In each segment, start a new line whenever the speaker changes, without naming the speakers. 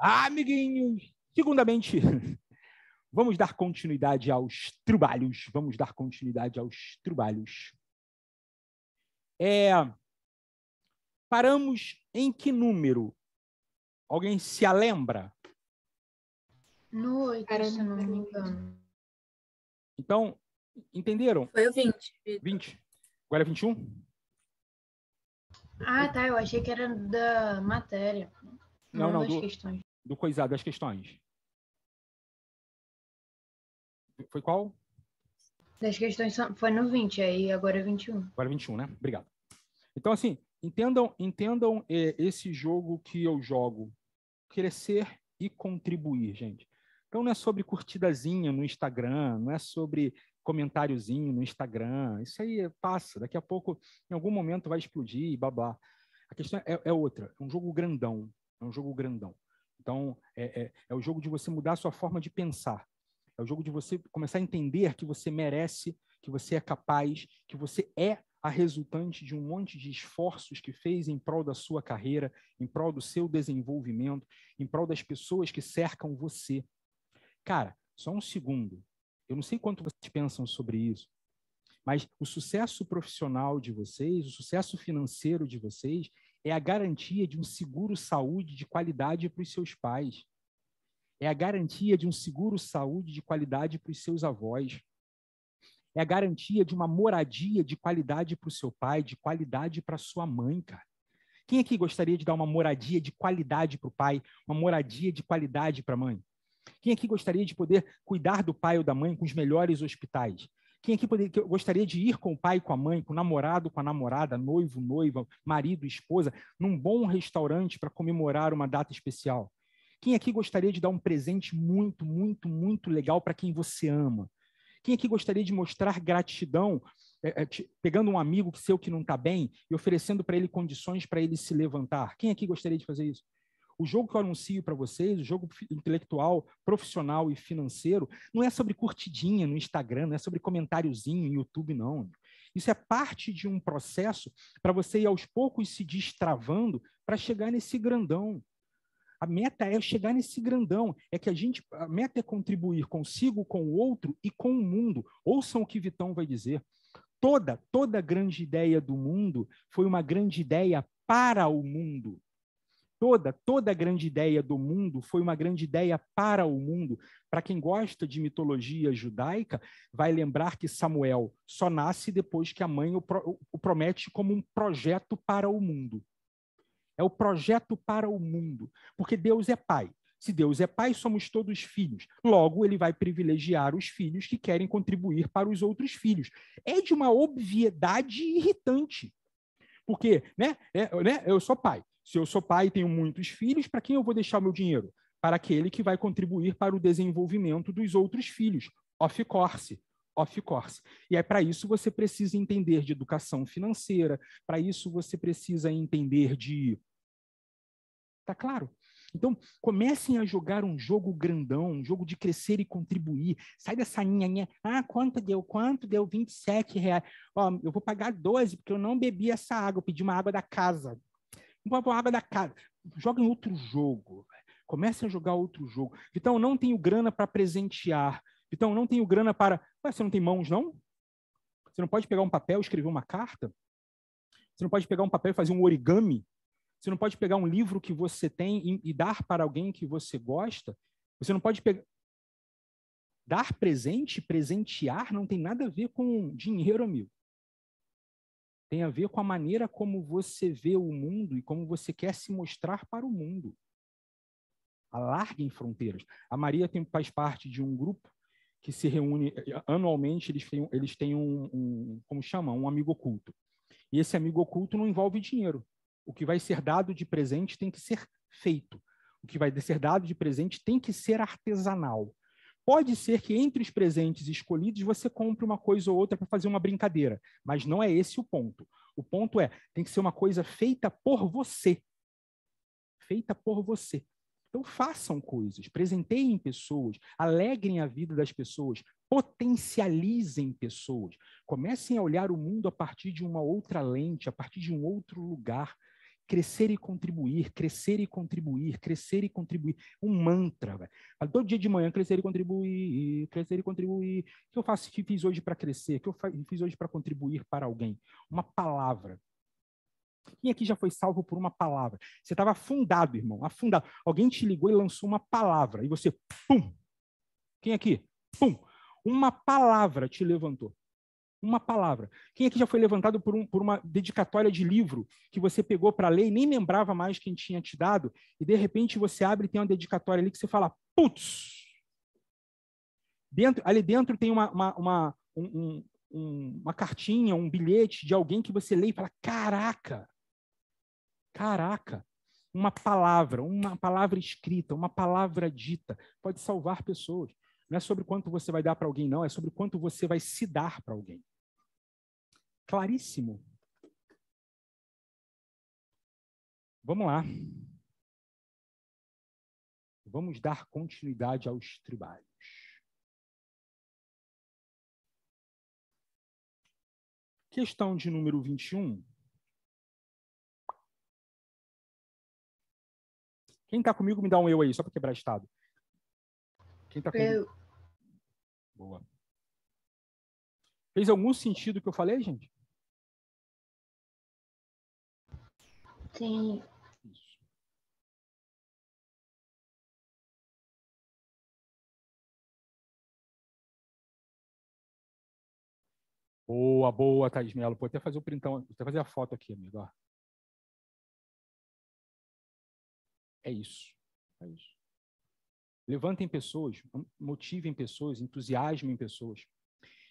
Ah, amiguinhos, segundamente, vamos dar continuidade aos trabalhos. Vamos dar continuidade aos trabalhos. É, paramos em que número? Alguém se lembra?
No se não me
engano.
Então, entenderam? Foi
o 20.
20. Agora é 21?
Ah, tá. Eu achei que era da matéria. Não, não, não duas do... questões
do coisado das questões? Foi qual?
Das questões foi no 20, aí agora é 21.
Agora é 21, né? Obrigado. Então, assim, entendam, entendam eh, esse jogo que eu jogo. Crescer e contribuir, gente. Então, não é sobre curtidazinha no Instagram, não é sobre comentáriozinho no Instagram. Isso aí passa. Daqui a pouco, em algum momento, vai explodir e blá, A questão é, é outra. É um jogo grandão. É um jogo grandão. Então, é, é, é o jogo de você mudar a sua forma de pensar. É o jogo de você começar a entender que você merece, que você é capaz, que você é a resultante de um monte de esforços que fez em prol da sua carreira, em prol do seu desenvolvimento, em prol das pessoas que cercam você. Cara, só um segundo. Eu não sei quanto vocês pensam sobre isso, mas o sucesso profissional de vocês, o sucesso financeiro de vocês, é a garantia de um seguro saúde de qualidade para os seus pais. É a garantia de um seguro saúde de qualidade para os seus avós. É a garantia de uma moradia de qualidade para o seu pai, de qualidade para sua mãe, cara. Quem aqui gostaria de dar uma moradia de qualidade para o pai, uma moradia de qualidade para a mãe? Quem aqui gostaria de poder cuidar do pai ou da mãe com os melhores hospitais? Quem aqui poderia, que gostaria de ir com o pai, com a mãe, com o namorado, com a namorada, noivo, noiva, marido, esposa, num bom restaurante para comemorar uma data especial? Quem aqui gostaria de dar um presente muito, muito, muito legal para quem você ama? Quem aqui gostaria de mostrar gratidão, é, é, te, pegando um amigo seu que não está bem e oferecendo para ele condições para ele se levantar? Quem aqui gostaria de fazer isso? O jogo que eu anuncio para vocês, o jogo intelectual, profissional e financeiro, não é sobre curtidinha no Instagram, não é sobre comentáriozinho no YouTube, não. Isso é parte de um processo para você ir aos poucos se destravando para chegar nesse grandão. A meta é chegar nesse grandão, é que a gente, a meta é contribuir consigo, com o outro e com o mundo. Ouçam o que Vitão vai dizer. Toda, toda grande ideia do mundo foi uma grande ideia para o mundo toda, toda a grande ideia do mundo foi uma grande ideia para o mundo. Para quem gosta de mitologia judaica, vai lembrar que Samuel só nasce depois que a mãe o, pro, o promete como um projeto para o mundo. É o projeto para o mundo, porque Deus é pai. Se Deus é pai, somos todos filhos. Logo, ele vai privilegiar os filhos que querem contribuir para os outros filhos. É de uma obviedade irritante. Porque, né, é, né eu sou pai, se eu sou pai e tenho muitos filhos, para quem eu vou deixar o meu dinheiro? Para aquele que vai contribuir para o desenvolvimento dos outros filhos, off course, off course. E é para isso você precisa entender de educação financeira, para isso você precisa entender de Tá claro? Então, comecem a jogar um jogo grandão, um jogo de crescer e contribuir. Sai dessa ninha, ah, quanto deu? Quanto deu? 27 reais. Ó, eu vou pagar 12, porque eu não bebi essa água, eu pedi uma água da casa bota água da cara. Joga em outro jogo. Comece a jogar outro jogo. Vitão, eu não tenho grana para presentear. Vitão, eu não tenho grana para. Ué, você não tem mãos, não? Você não pode pegar um papel e escrever uma carta? Você não pode pegar um papel e fazer um origami? Você não pode pegar um livro que você tem e, e dar para alguém que você gosta? Você não pode pegar. Dar presente, presentear, não tem nada a ver com dinheiro, amigo. Tem a ver com a maneira como você vê o mundo e como você quer se mostrar para o mundo. Alarguem fronteiras. A Maria tem, faz parte de um grupo que se reúne eh, eh, anualmente, eles têm, eles têm um, um, como chama, um amigo oculto. E esse amigo oculto não envolve dinheiro. O que vai ser dado de presente tem que ser feito. O que vai ser dado de presente tem que ser artesanal. Pode ser que entre os presentes escolhidos você compre uma coisa ou outra para fazer uma brincadeira, mas não é esse o ponto. O ponto é, tem que ser uma coisa feita por você. Feita por você. Então façam coisas, presenteiem pessoas, alegrem a vida das pessoas, potencializem pessoas. Comecem a olhar o mundo a partir de uma outra lente, a partir de um outro lugar, Crescer e contribuir, crescer e contribuir, crescer e contribuir. Um mantra, velho. Todo dia de manhã, crescer e contribuir, crescer e contribuir. O que eu faço, que fiz hoje para crescer? O que eu fiz hoje para contribuir para alguém? Uma palavra. Quem aqui já foi salvo por uma palavra? Você estava afundado, irmão, afundado. Alguém te ligou e lançou uma palavra. E você, pum! Quem aqui? Pum! Uma palavra te levantou. Uma palavra. Quem aqui já foi levantado por, um, por uma dedicatória de livro que você pegou para ler e nem lembrava mais quem tinha te dado, e de repente você abre e tem uma dedicatória ali que você fala, putz! Dentro, ali dentro tem uma, uma, uma um, um, uma cartinha, um bilhete de alguém que você lê e fala, caraca! Caraca! Uma palavra, uma palavra escrita, uma palavra dita, pode salvar pessoas não é sobre quanto você vai dar para alguém, não, é sobre quanto você vai se dar para alguém claríssimo.
Vamos lá. Vamos dar continuidade aos trabalhos. Questão de número 21.
Quem está comigo, me dá um eu aí, só para quebrar estado. Quem está comigo? Eu. Boa. Fez algum sentido o que eu falei, gente?
Sim. Boa, boa, Thaís Melo. Vou até fazer o printão, vou até fazer a foto aqui, amigo.
É isso. É isso. Levantem pessoas, motivem pessoas, entusiasmem pessoas.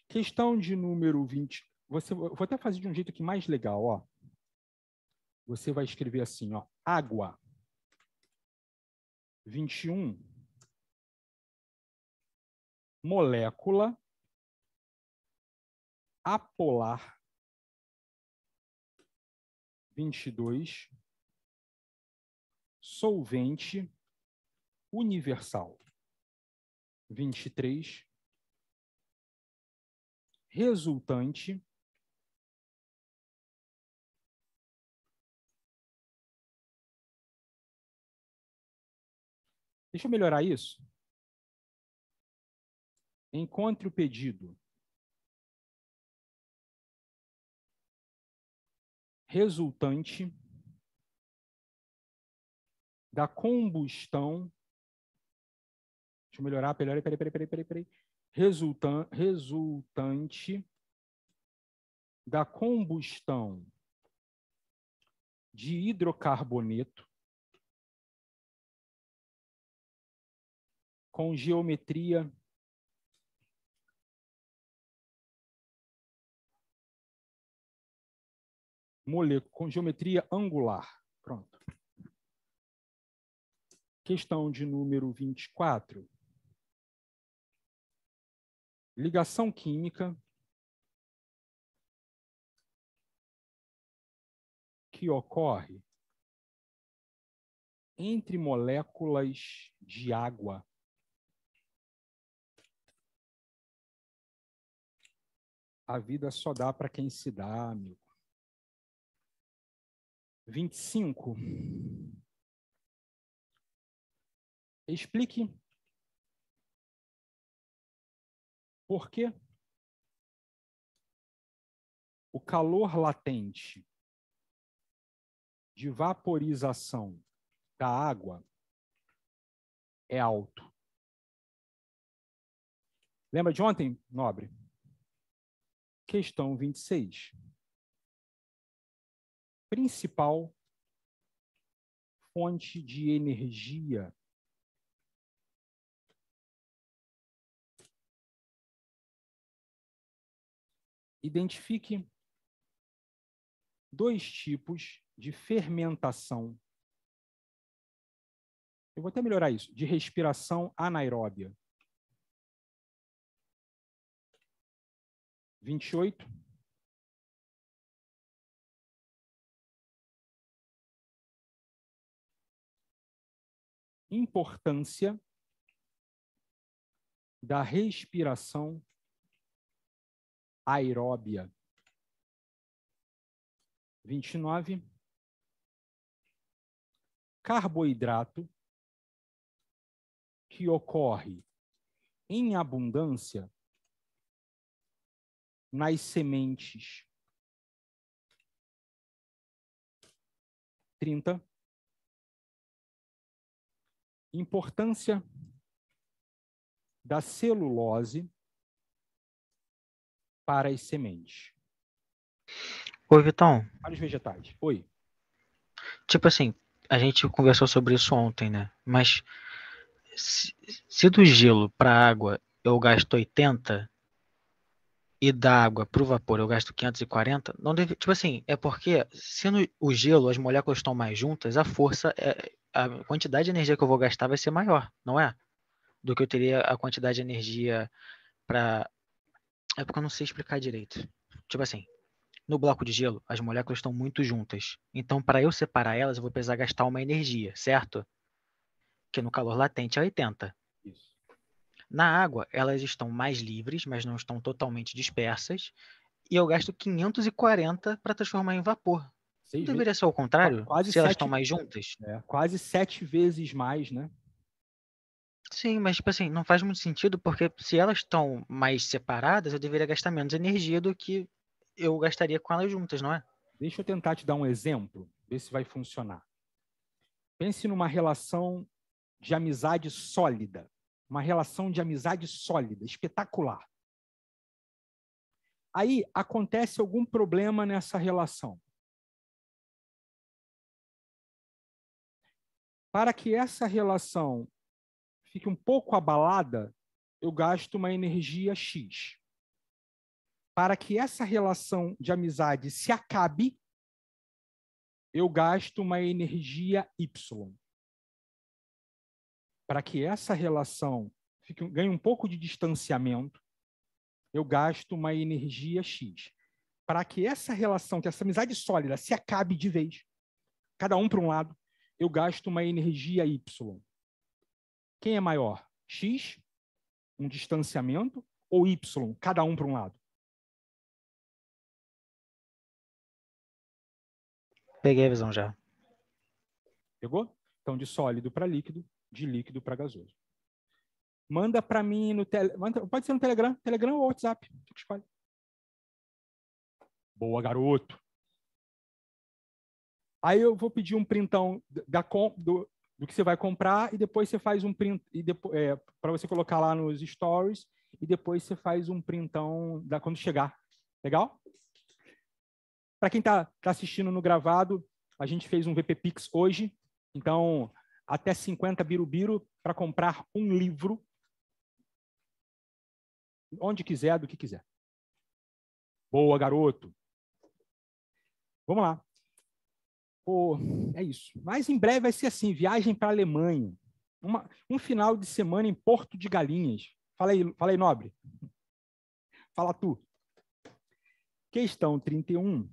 Questão de número 20. Você, vou até fazer de um jeito aqui mais legal, ó você vai escrever assim, ó, água
21 molécula apolar 22 solvente universal 23 resultante Deixa eu melhorar isso. Encontre o pedido. Resultante
da combustão. Deixa eu melhorar, peraí, peraí, peraí, peraí, peraí. peraí. Resultan, resultante da combustão de hidrocarboneto
com geometria. Moleco, com geometria angular. Pronto. Questão de número 24. Ligação química que ocorre
entre moléculas de água A vida só dá para quem se dá, amigo.
25. Explique por que o calor latente de vaporização da água é alto.
Lembra de ontem, nobre? Questão 26. Principal fonte de
energia identifique
dois tipos de fermentação. Eu vou até melhorar isso, de respiração anaeróbia.
28. Importância da respiração aeróbia. 29. Carboidrato que ocorre em abundância nas sementes. 30.
Importância da celulose para as sementes. Oi, Vitão. Para os vegetais.
Oi. Tipo assim, a gente conversou sobre isso ontem, né? Mas se, se do gelo para água eu gasto 80, e da água para o vapor eu gasto 540, não deve, tipo assim, é porque sendo o gelo, as moléculas estão mais juntas, a força, é, a quantidade de energia que eu vou gastar vai ser maior, não é? Do que eu teria a quantidade de energia para. É porque eu não sei explicar direito. Tipo assim, no bloco de gelo, as moléculas estão muito juntas. Então, para eu separar elas, eu vou precisar gastar uma energia, certo? Que no calor latente é 80. Na água, elas estão mais livres, mas não estão totalmente dispersas. E eu gasto 540 para transformar em vapor. não deveria ser o contrário? Quase se elas estão mais juntas? É, quase sete vezes mais, né? Sim, mas tipo assim, não faz muito sentido, porque se elas estão mais separadas, eu deveria gastar menos energia do que eu gastaria com elas juntas, não é? Deixa eu tentar te dar um exemplo, ver se vai funcionar. Pense numa
relação de amizade sólida. Uma relação de amizade sólida, espetacular. Aí acontece algum problema nessa
relação. Para
que essa relação fique um pouco abalada, eu gasto uma energia X. Para que essa relação de amizade se acabe, eu gasto uma energia Y para que essa relação fique, ganhe um pouco de distanciamento, eu gasto uma energia X. Para que essa relação, que essa amizade sólida se acabe de vez, cada um para um lado, eu gasto uma energia Y. Quem é maior? X, um distanciamento,
ou Y, cada um para um lado?
Peguei a visão já.
Pegou? Então, de sólido para líquido, de líquido para gasoso. Manda para mim no tele... pode ser no Telegram, Telegram ou WhatsApp, que escolhe. Boa, garoto. Aí eu vou pedir um printão da do, do que você vai comprar e depois você faz um print e depois é, para você colocar lá nos stories e depois você faz um printão da quando chegar. Legal? Para quem está tá assistindo no gravado, a gente fez um VP Pix hoje. Então, até 50 birubiru para comprar um livro, onde quiser, do que quiser. Boa, garoto. Vamos lá. Pô, é isso. Mas em breve vai ser assim, viagem para a Alemanha. Uma, um final de semana em Porto de Galinhas. Fala aí, fala aí, nobre. Fala tu. Questão 31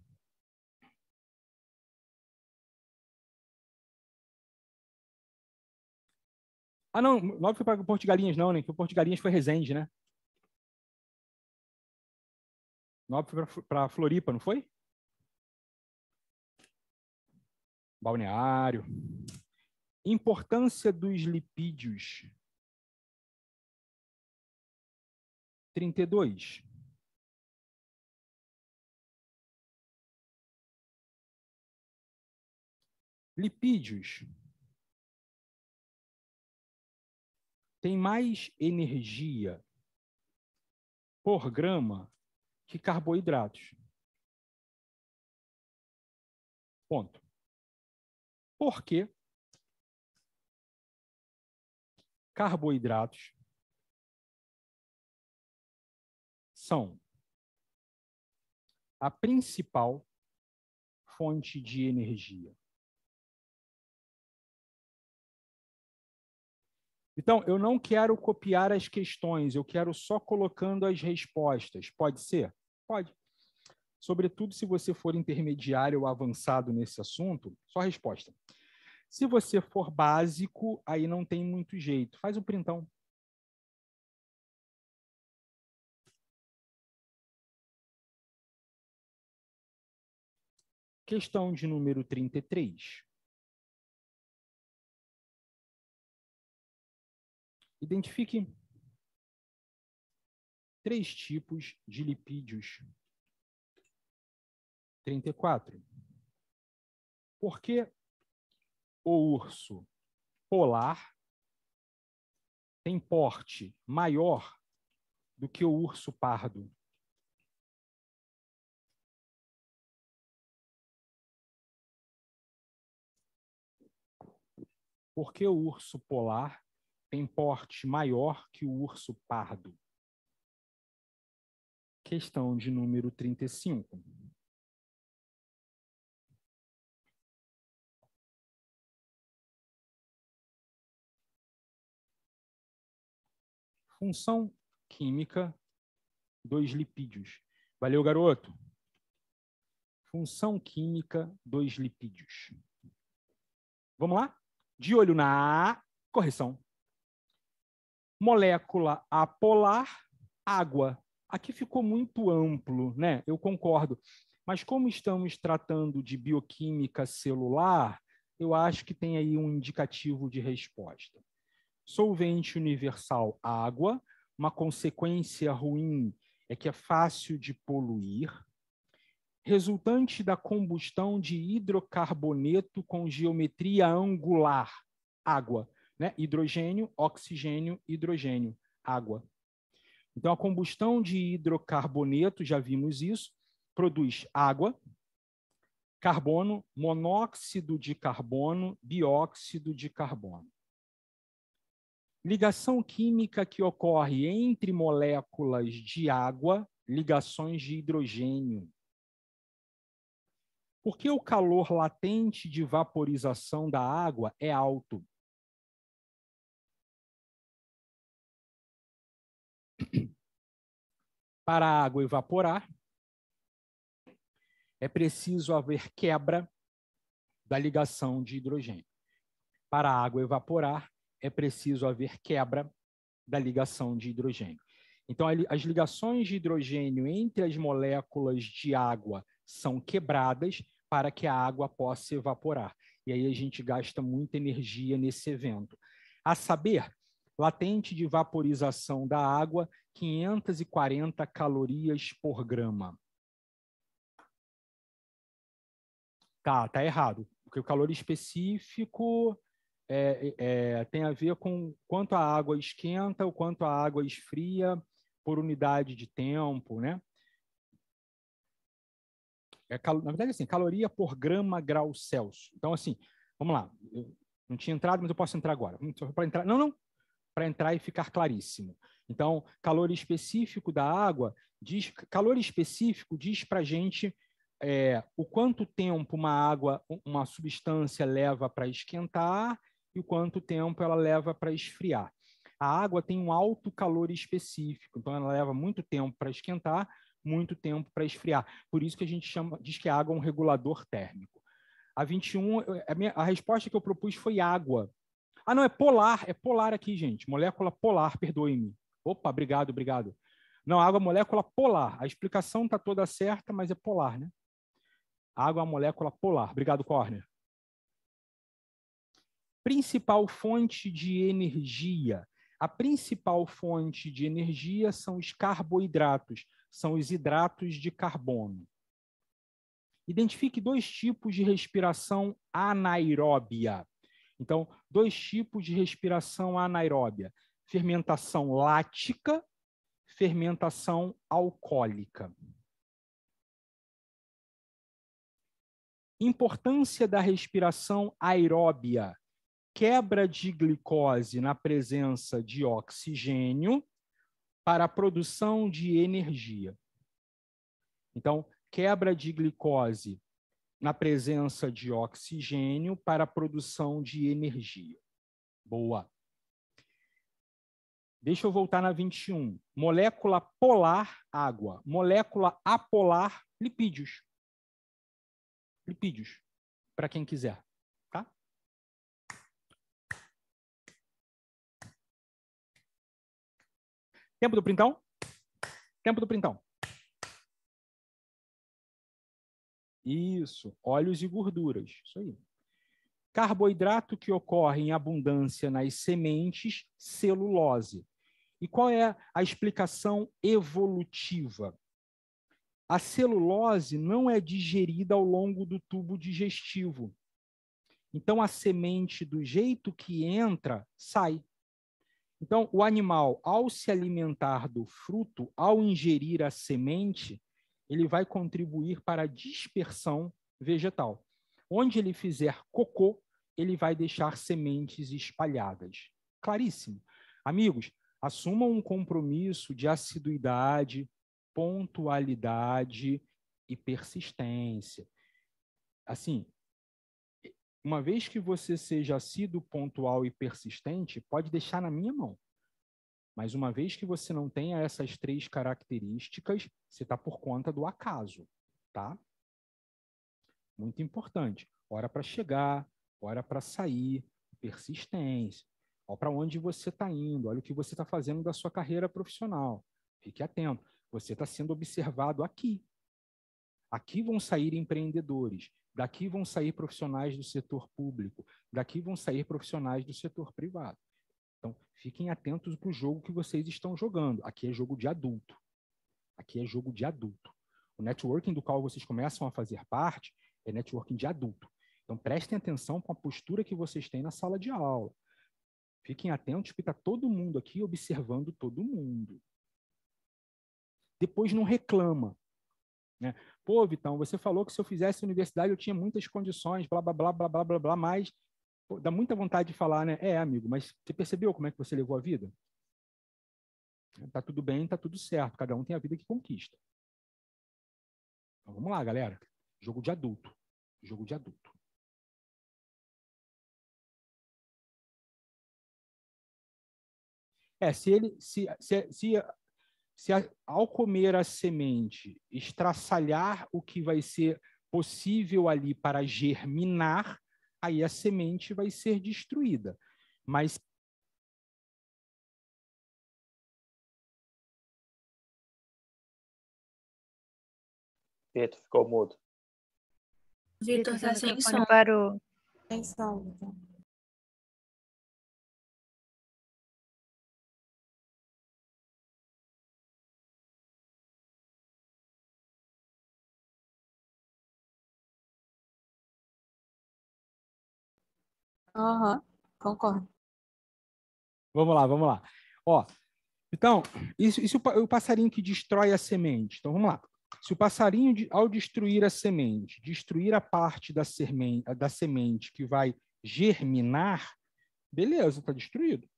Ah, não, 9 foi para Portugalinhas, não, né? Que o Portugalinhas foi Resende, né? 9 foi para Floripa, não foi? Balneário. Importância dos lipídios. 32. Lipídios tem mais energia por grama que carboidratos. Ponto. Por quê? Carboidratos são a principal fonte de energia.
Então, eu não quero copiar as questões, eu quero só colocando as respostas. Pode ser? Pode. Sobretudo se você for intermediário ou avançado nesse assunto, só resposta. Se você for básico, aí não tem muito jeito. Faz o um printão.
Questão de número 33. Identifique
três tipos de lipídios. 34. Por que o urso polar tem porte maior
do que o urso pardo? Por
que o urso polar tem porte maior que o urso pardo. Questão de número 35.
Função química
dos lipídios. Valeu, garoto. Função química dos lipídios. Vamos lá? De olho na correção molécula apolar, água. Aqui ficou muito amplo, né? Eu concordo. Mas como estamos tratando de bioquímica celular, eu acho que tem aí um indicativo de resposta. Solvente universal água, uma consequência ruim é que é fácil de poluir. Resultante da combustão de hidrocarboneto com geometria angular, água né? Hidrogênio, oxigênio, hidrogênio, água. Então, a combustão de hidrocarboneto, já vimos isso, produz água, carbono, monóxido de carbono, dióxido de carbono. Ligação química que ocorre entre moléculas de água, ligações de hidrogênio. Por que o calor latente de vaporização da água é alto? Para a água evaporar, é preciso haver quebra da ligação de hidrogênio. Para a água evaporar, é preciso haver quebra da ligação de hidrogênio. Então, as ligações de hidrogênio entre as moléculas de água são quebradas para que a água possa evaporar. E aí a gente gasta muita energia nesse evento. A saber, latente de vaporização da água, 540 calorias por grama. Tá, tá errado, porque o calor específico é, é, é tem a ver com quanto a água esquenta, ou quanto a água esfria por unidade de tempo, né? É, na verdade, assim, caloria por grama grau Celsius. Então, assim, vamos lá. Eu não tinha entrado, mas eu posso entrar agora. Hum, Para entrar, não, não, para entrar e ficar claríssimo. Então, calor específico da água diz calor específico diz para gente é, o quanto tempo uma água, uma substância leva para esquentar e o quanto tempo ela leva para esfriar. A água tem um alto calor específico, então ela leva muito tempo para esquentar, muito tempo para esfriar. Por isso que a gente chama, diz que a água é um regulador térmico. A 21, é, a, minha, a resposta que eu propus foi água, ah, não, é polar, é polar aqui, gente. Molécula polar, perdoe-me. Opa, obrigado, obrigado. Não, água é molécula polar. A explicação está toda certa, mas é polar, né? Água é molécula polar. Obrigado, Corner. Principal fonte de energia. A principal fonte de energia são os carboidratos, são os hidratos de carbono. Identifique dois tipos de respiração anaeróbia. Então, dois tipos de respiração anaeróbia: fermentação lática, fermentação alcoólica. Importância da respiração aeróbia: quebra de glicose na presença de oxigênio para a produção de energia. Então, quebra de glicose na presença de oxigênio para a produção de energia. Boa. Deixa eu voltar na 21. Molécula polar, água. Molécula apolar, lipídios. Lipídios, para quem quiser. Tá?
Tempo do printão?
Tempo do printão. Isso, óleos e gorduras, isso aí. Carboidrato que ocorre em abundância nas sementes, celulose. E qual é a explicação evolutiva? A celulose não é digerida ao longo do tubo digestivo. Então, a semente, do jeito que entra, sai. Então, o animal, ao se alimentar do fruto, ao ingerir a semente, ele vai contribuir para a dispersão vegetal. Onde ele fizer cocô, ele vai deixar sementes espalhadas. Claríssimo. Amigos, assumam um compromisso de assiduidade, pontualidade e persistência. Assim, uma vez que você seja assíduo, pontual e persistente, pode deixar na minha mão. Mas uma vez que você não tenha essas três características, você está por conta do acaso, tá? Muito importante. Hora para chegar, hora para sair, persistência. Olha para onde você está indo, olha o que você está fazendo da sua carreira profissional. Fique atento. Você está sendo observado aqui. Aqui vão sair empreendedores, daqui vão sair profissionais do setor público, daqui vão sair profissionais do setor privado. Então, fiquem atentos para o jogo que vocês estão jogando. Aqui é jogo de adulto. Aqui é jogo de adulto. O networking do qual vocês começam a fazer parte é networking de adulto. Então, prestem atenção com a postura que vocês têm na sala de aula. Fiquem atentos, porque está todo mundo aqui observando todo mundo. Depois não reclama. Né? Pô, Vitão, você falou que se eu fizesse universidade eu tinha muitas condições, blá, blá, blá, blá, blá, blá, blá, mas dá muita vontade de falar, né? É, amigo, mas você percebeu como é que você levou a vida? Tá tudo bem, tá tudo certo. Cada um tem a vida que conquista. Então, vamos lá, galera. Jogo de
adulto. Jogo de adulto.
É, se ele se, se, se, se ao comer a semente, estraçalhar o que vai ser possível ali para germinar, aí a semente vai ser destruída.
Mas Vitor ficou mudo.
Vitor está tá sem som.
Parou. Sem som. Então. Uhum, concordo.
Vamos lá, vamos lá. Ó, então, isso, isso o passarinho que destrói a semente. Então, vamos lá. Se o passarinho, ao destruir a semente, destruir a parte da semente, da semente que vai germinar, beleza, está destruído.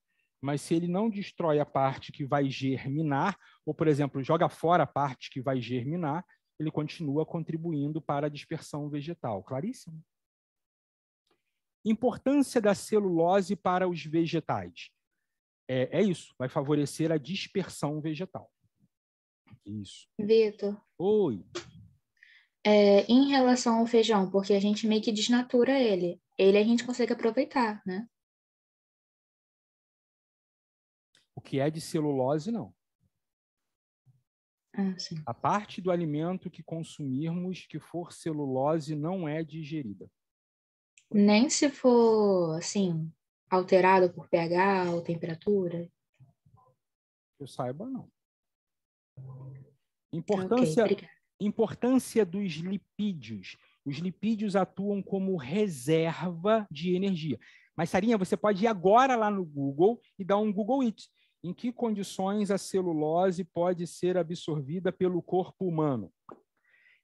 Mas se ele não destrói a parte que vai germinar, ou, por exemplo, joga fora a parte que vai germinar, ele continua contribuindo para a dispersão vegetal. Claríssimo? Importância da celulose para os vegetais. É, é isso, vai favorecer a dispersão vegetal. Isso.
Vitor. Oi. É, em relação ao feijão, porque a gente meio que desnatura ele. Ele a gente consegue aproveitar, né?
O que é de celulose, não. Ah, a parte do alimento que consumirmos que for celulose não é digerida.
Nem se for, assim, alterado por pH ou temperatura?
Eu saiba, não. Importância, okay, importância dos lipídios. Os lipídios atuam como reserva de energia. Mas, Sarinha, você pode ir agora lá no Google e dar um Google It. Em que condições a celulose pode ser absorvida pelo corpo humano?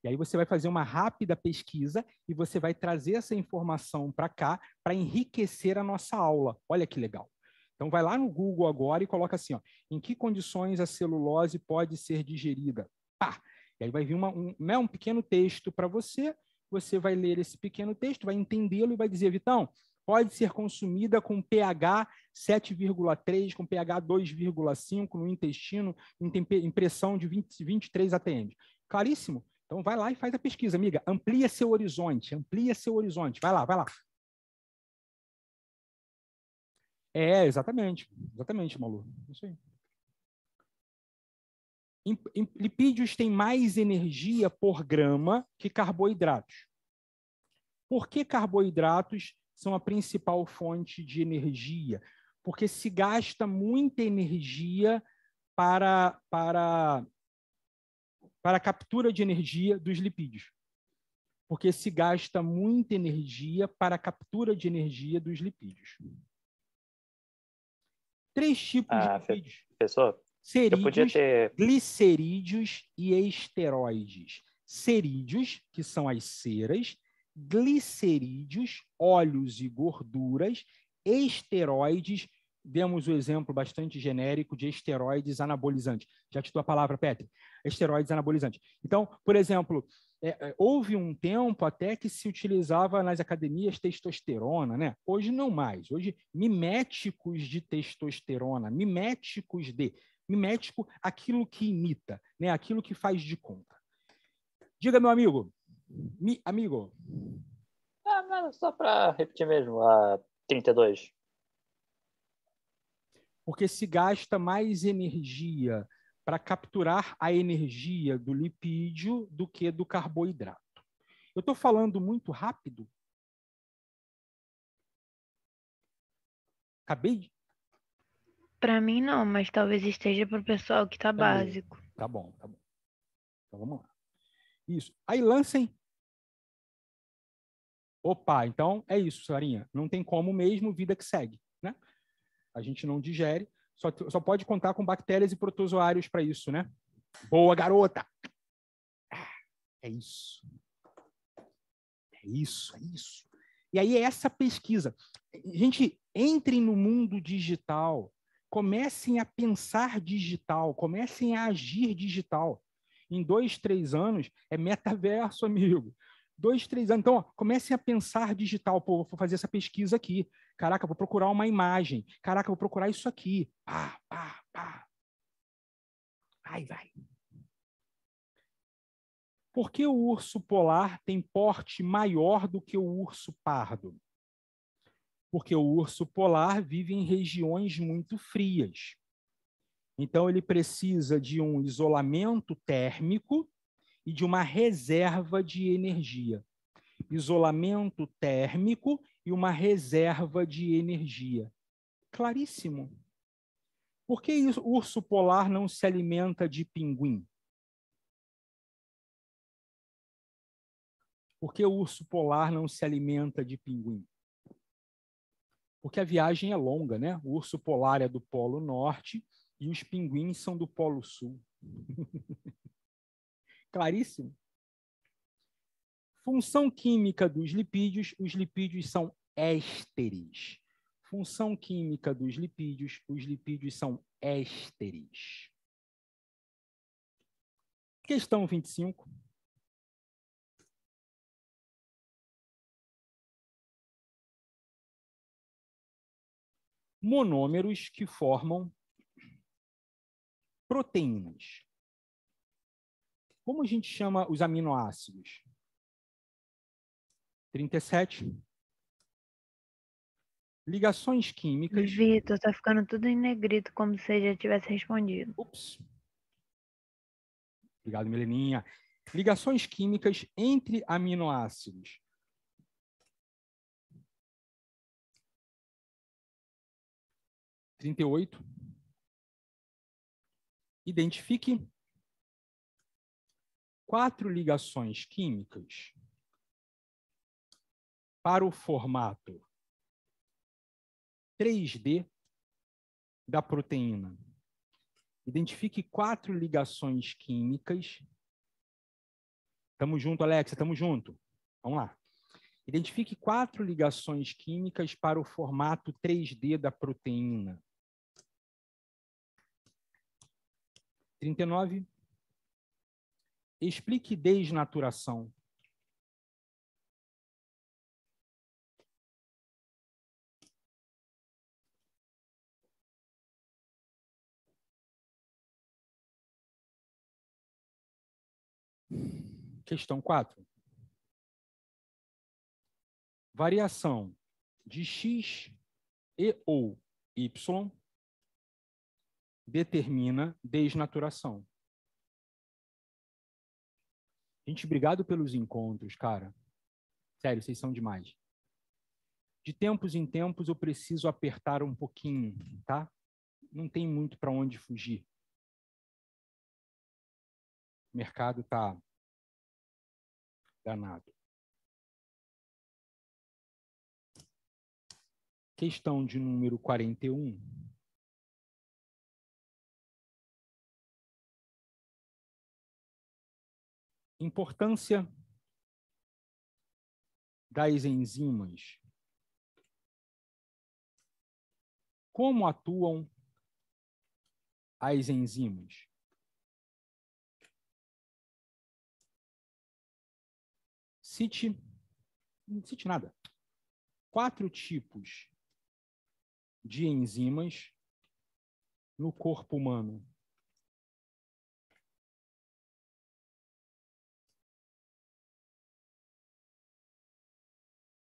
E aí você vai fazer uma rápida pesquisa e você vai trazer essa informação para cá para enriquecer a nossa aula. Olha que legal. Então vai lá no Google agora e coloca assim, ó, em que condições a celulose pode ser digerida? Pá! E aí vai vir uma, um, né, um pequeno texto para você, você vai ler esse pequeno texto, vai entendê-lo e vai dizer, Vitão, pode ser consumida com pH 7,3, com pH 2,5 no intestino, em pressão de 20, 23 atm. Claríssimo. Então vai lá e faz a pesquisa, amiga. Amplia seu horizonte, amplia seu horizonte. Vai lá, vai lá. É, exatamente. Exatamente, Malu. Isso aí. Lipídios têm mais energia por grama que carboidratos. Por que carboidratos são a principal fonte de energia? Porque se gasta muita energia para, para para a captura de energia dos lipídios, porque se gasta muita energia para a captura de energia dos lipídios.
Três tipos ah, de lipídios. Pessoa, podia ter...
glicerídeos e esteroides. Cerídeos, que são as ceras, glicerídeos, óleos e gorduras, esteroides, demos o exemplo bastante genérico de esteroides anabolizantes. Já te dou a palavra, Petri. Esteroides anabolizantes. Então, por exemplo, é, é, houve um tempo até que se utilizava nas academias testosterona, né? Hoje não mais. Hoje, miméticos de testosterona, miméticos de. Mimético, aquilo que imita, né? aquilo que faz de conta. Diga, meu amigo. Mi, amigo.
Ah, só para repetir mesmo, a 32
porque se gasta mais energia para capturar a energia do lipídio do que do carboidrato. Eu estou falando muito rápido? Acabei de...
Para mim não, mas talvez esteja para o pessoal que está tá básico.
Tá bom, tá bom. Então vamos lá. Isso.
Aí lancem.
Opa, então é isso, Sarinha. Não tem como mesmo, vida que segue a gente não digere, só, só pode contar com bactérias e protozoários para isso, né? Boa, garota! Ah, é isso. É isso, é isso. E aí, essa pesquisa. Gente, entrem no mundo digital, comecem a pensar digital, comecem a agir digital. Em dois, três anos, é metaverso, amigo dois, três anos. Então, ó, comecem a pensar digital. Pô, vou fazer essa pesquisa aqui. Caraca, vou procurar uma imagem. Caraca, vou procurar isso aqui. Pá, pá, pá. Vai, vai. Por que o urso polar tem porte maior do que o urso pardo? Porque o urso polar vive em regiões muito frias. Então, ele precisa de um isolamento térmico e de uma reserva de energia. Isolamento térmico e uma reserva de energia. Claríssimo. Por que o urso polar não se alimenta de
pinguim? Por que o urso
polar não se alimenta de pinguim? Porque a viagem é longa, né? O urso polar é do Polo Norte e os pinguins são do Polo Sul. claríssimo. Função química dos lipídios, os lipídios são ésteres. Função química dos lipídios, os lipídios são ésteres.
Questão 25.
Monômeros que formam proteínas. Como a gente chama os aminoácidos? 37. Ligações químicas.
Vitor, está ficando tudo em negrito, como se já tivesse respondido. Ups.
Obrigado, Meleninha. Ligações químicas entre aminoácidos.
Trinta e oito. Identifique quatro ligações químicas
para o formato 3D da proteína. Identifique quatro ligações químicas. Tamo junto, Alexa, tamo junto. Vamos lá. Identifique quatro ligações químicas para o formato 3D da proteína. 39, Explique desnaturação.
Questão 4.
Variação de x e ou y determina desnaturação. Gente, obrigado pelos encontros, cara. Sério, vocês são demais. De tempos em tempos eu preciso apertar um pouquinho, tá? Não tem muito para onde fugir.
O mercado tá danado. Questão de número 41. Importância das enzimas. Como atuam as enzimas? Cite,
não cite nada. Quatro tipos de enzimas no corpo humano.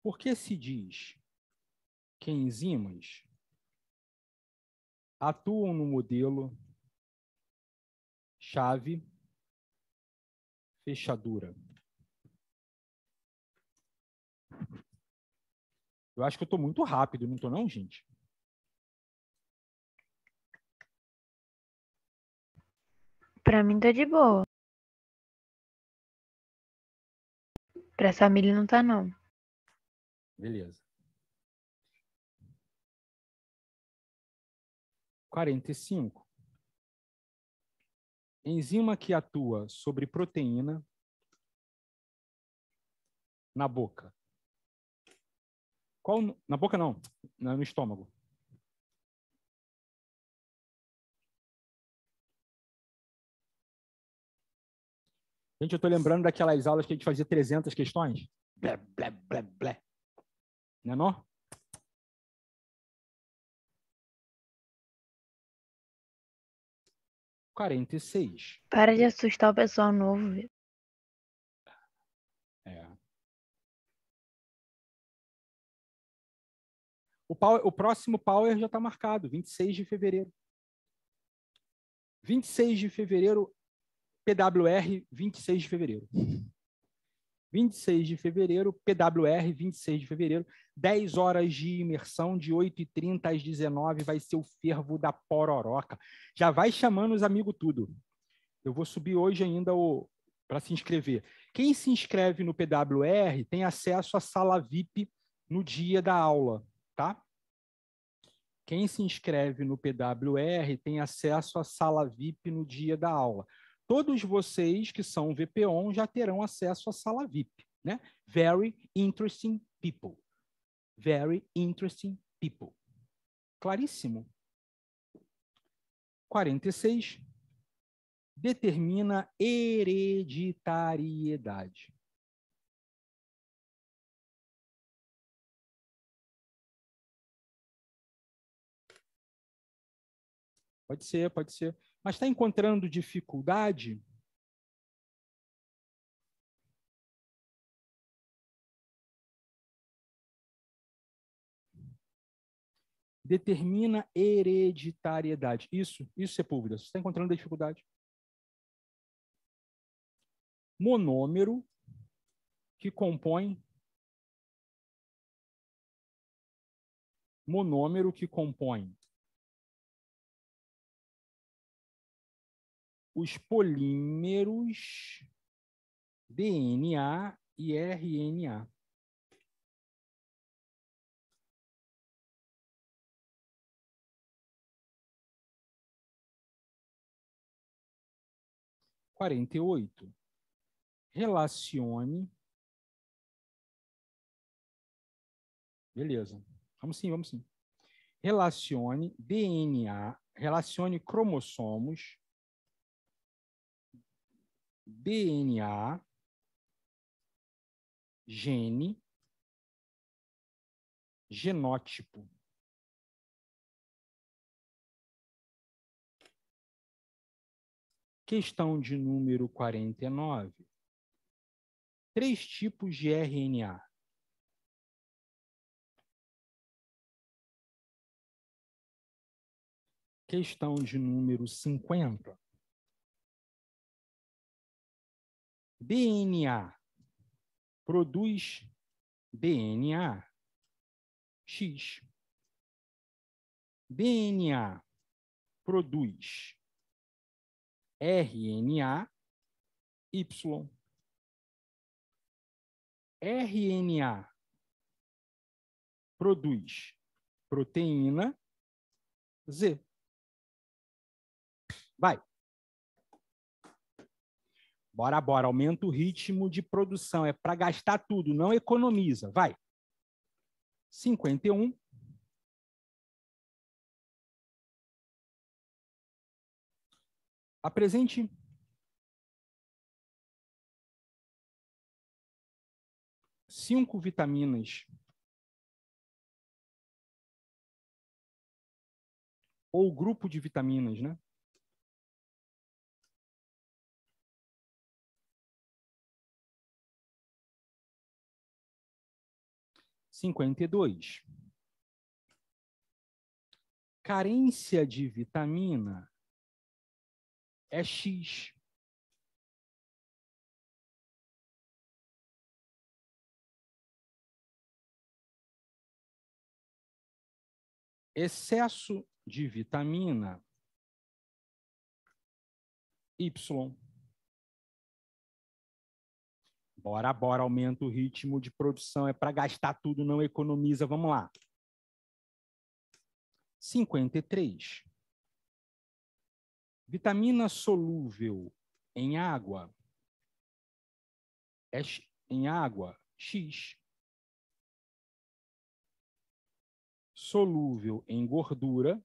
Por que se diz que enzimas atuam no modelo chave fechadura? Eu acho que eu estou muito rápido, não estou não, gente? Para mim tá de boa. Para a família não tá não. Beleza. 45. Enzima
que atua sobre proteína na boca. Qual na boca não, no estômago.
Gente, eu estou lembrando daquelas aulas que a gente fazia 300 questões. Blé, blé, blé, blé. Né não? Quarenta e seis. Para de assustar o pessoal novo. É. O, power, o próximo Power já está
marcado, 26 de fevereiro. 26 de fevereiro, PWR, 26 de fevereiro. 26 de fevereiro, PWR, 26 de fevereiro, 10 horas de imersão, de 8h30 às 19 vai ser o fervo da pororoca. Já vai chamando os amigos tudo. Eu vou subir hoje ainda para se inscrever. Quem se inscreve no PWR tem acesso à sala VIP no dia da aula, tá? Quem se inscreve no PWR tem acesso à sala VIP no dia da aula todos vocês que são VP1 já terão acesso à sala VIP, né? Very interesting people. Very interesting people. Claríssimo. 46 determina hereditariedade.
Pode ser, pode ser mas está encontrando dificuldade, determina
hereditariedade. Isso, isso é você está encontrando dificuldade? Monômero que compõe
monômero que compõe os polímeros DNA e RNA. Quarenta e oito. Relacione. Beleza. Vamos sim, vamos sim. Relacione
DNA, relacione cromossomos DNA, gene,
genótipo. Questão de número 49. Três tipos de RNA. Questão de número 50. DNA. Produz DNA. X. DNA produz RNA, Y. RNA produz proteína
Z. Vai. Bora, bora, aumenta o ritmo de produção. É para gastar tudo, não economiza. Vai. 51.
Apresente. Cinco vitaminas ou grupo de vitaminas, né? 52. Carência de vitamina é X. Excesso de vitamina Y.
Bora, bora, aumenta o ritmo de produção, é para gastar tudo, não economiza, vamos lá. 53. Vitamina solúvel em água é em água X.
Solúvel em gordura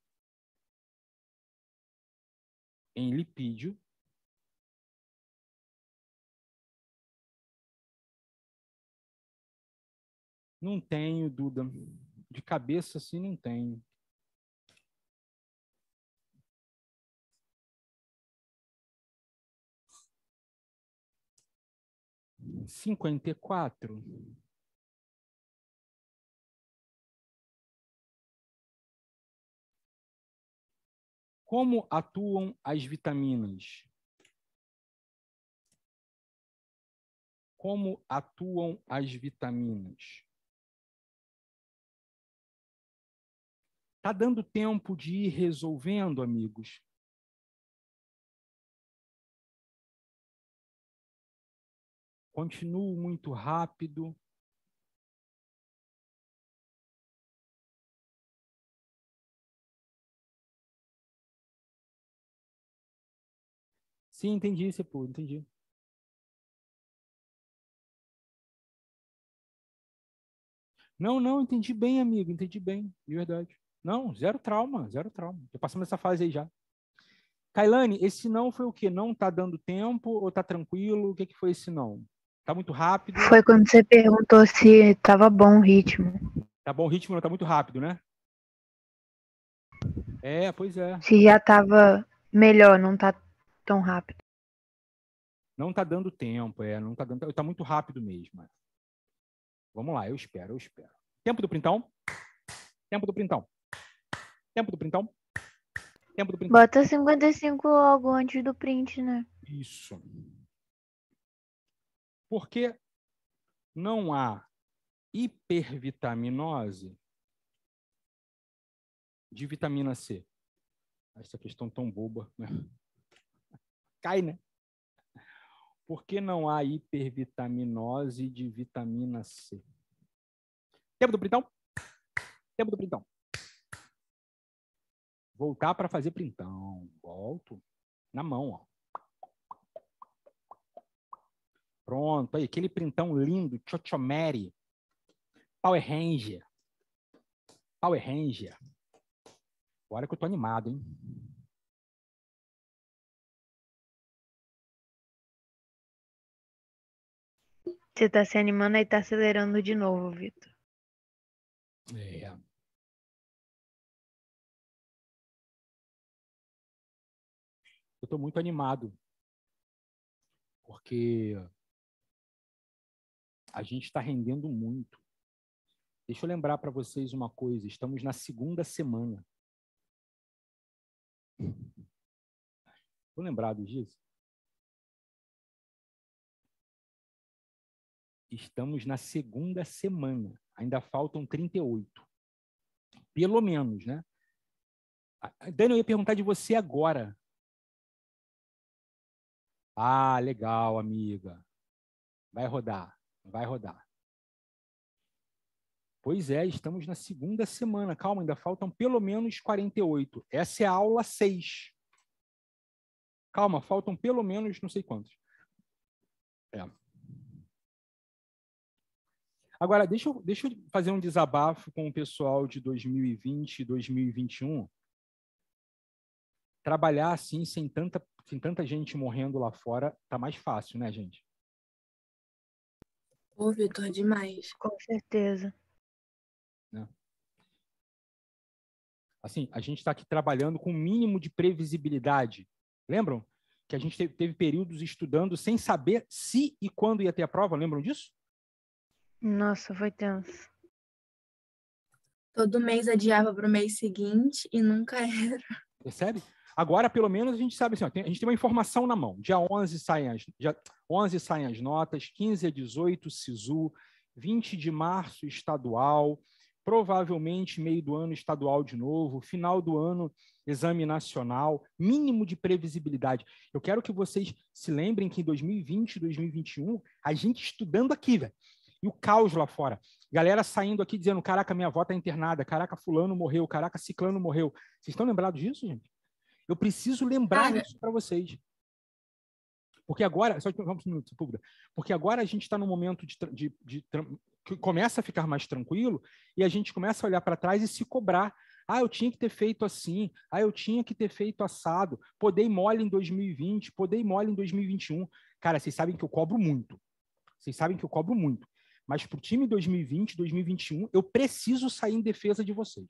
em lipídio Não tenho, Duda. De cabeça, assim, não tenho. Cinquenta e quatro. Como atuam as vitaminas? Como atuam as vitaminas? Está dando tempo de ir resolvendo, amigos? Continuo muito rápido. Sim, entendi, Sepulho, entendi.
Não, não, entendi bem, amigo, entendi bem, de verdade. Não, zero trauma, zero trauma. Já passamos essa fase aí já. Kailane, esse não foi o quê? Não tá dando tempo ou tá tranquilo? O que, que foi esse não? Tá muito rápido? Foi quando você perguntou
se tava bom o ritmo.
Tá bom o ritmo, não tá muito rápido, né? É, pois
é. Se já tava melhor, não tá tão rápido.
Não tá dando tempo, é, não tá dando, tá muito rápido mesmo. É. Vamos lá, eu espero, eu espero. Tempo do printão? Tempo do printão. Tempo do printão? Tempo do printão.
Bota 55 logo antes do print, né?
Isso. Porque não há hipervitaminose de vitamina C. Ah, essa questão tão boba, né? Cai, né? Por que não há hipervitaminose de vitamina C? Tempo do printão? Tempo do printão. Voltar para fazer printão. Volto. Na mão, ó. Pronto. Aí, aquele printão lindo, Chochomere. Power Ranger. Power Ranger.
Agora que eu tô animado, hein? Você tá se animando aí tá acelerando de novo, Vitor. É. estou muito animado,
porque a gente está rendendo muito. Deixa eu lembrar para vocês uma coisa: estamos na segunda semana. Estou lembrado disso?
Estamos na segunda
semana. Ainda faltam 38. Pelo menos, né? Daniel eu ia perguntar de você agora. Ah, legal, amiga. Vai rodar, vai rodar. Pois é, estamos na segunda semana. Calma, ainda faltam pelo menos 48. Essa é a aula 6. Calma, faltam pelo menos não sei quantos. É. Agora, deixa eu, deixa eu fazer um desabafo com o pessoal de 2020 e 2021. Trabalhar assim, sem tanta tem tanta gente morrendo lá fora, tá mais fácil, né, gente?
Ô, Vitor, demais. Com certeza.
Né? Assim, a gente está aqui trabalhando com o mínimo de previsibilidade. Lembram? Que a gente teve, teve períodos estudando sem saber se e quando ia ter a prova, lembram disso?
Nossa, foi tenso. Todo mês adiava para o mês seguinte e nunca era.
Percebe? É Agora, pelo menos, a gente sabe assim, ó, tem, a gente tem uma informação na mão. Dia 11 saem as, dia 11 saem as notas, 15 a 18 SISU, 20 de março estadual, provavelmente meio do ano estadual de novo, final do ano exame nacional, mínimo de previsibilidade. Eu quero que vocês se lembrem que em 2020, 2021, a gente estudando aqui, velho, e o caos lá fora. Galera saindo aqui dizendo: caraca, minha avó tá internada, caraca, fulano morreu, caraca, ciclano morreu. Vocês estão lembrados disso, gente? Eu preciso lembrar isso para vocês. Porque agora, só vamos um minuto, Pública. Porque agora a gente está num momento de, de, de, que começa a ficar mais tranquilo e a gente começa a olhar para trás e se cobrar. Ah, eu tinha que ter feito assim. Ah, eu tinha que ter feito assado. Podei mole em 2020, podei mole em 2021. Cara, vocês sabem que eu cobro muito. Vocês sabem que eu cobro muito. Mas para o time 2020, 2021, eu preciso sair em defesa de vocês.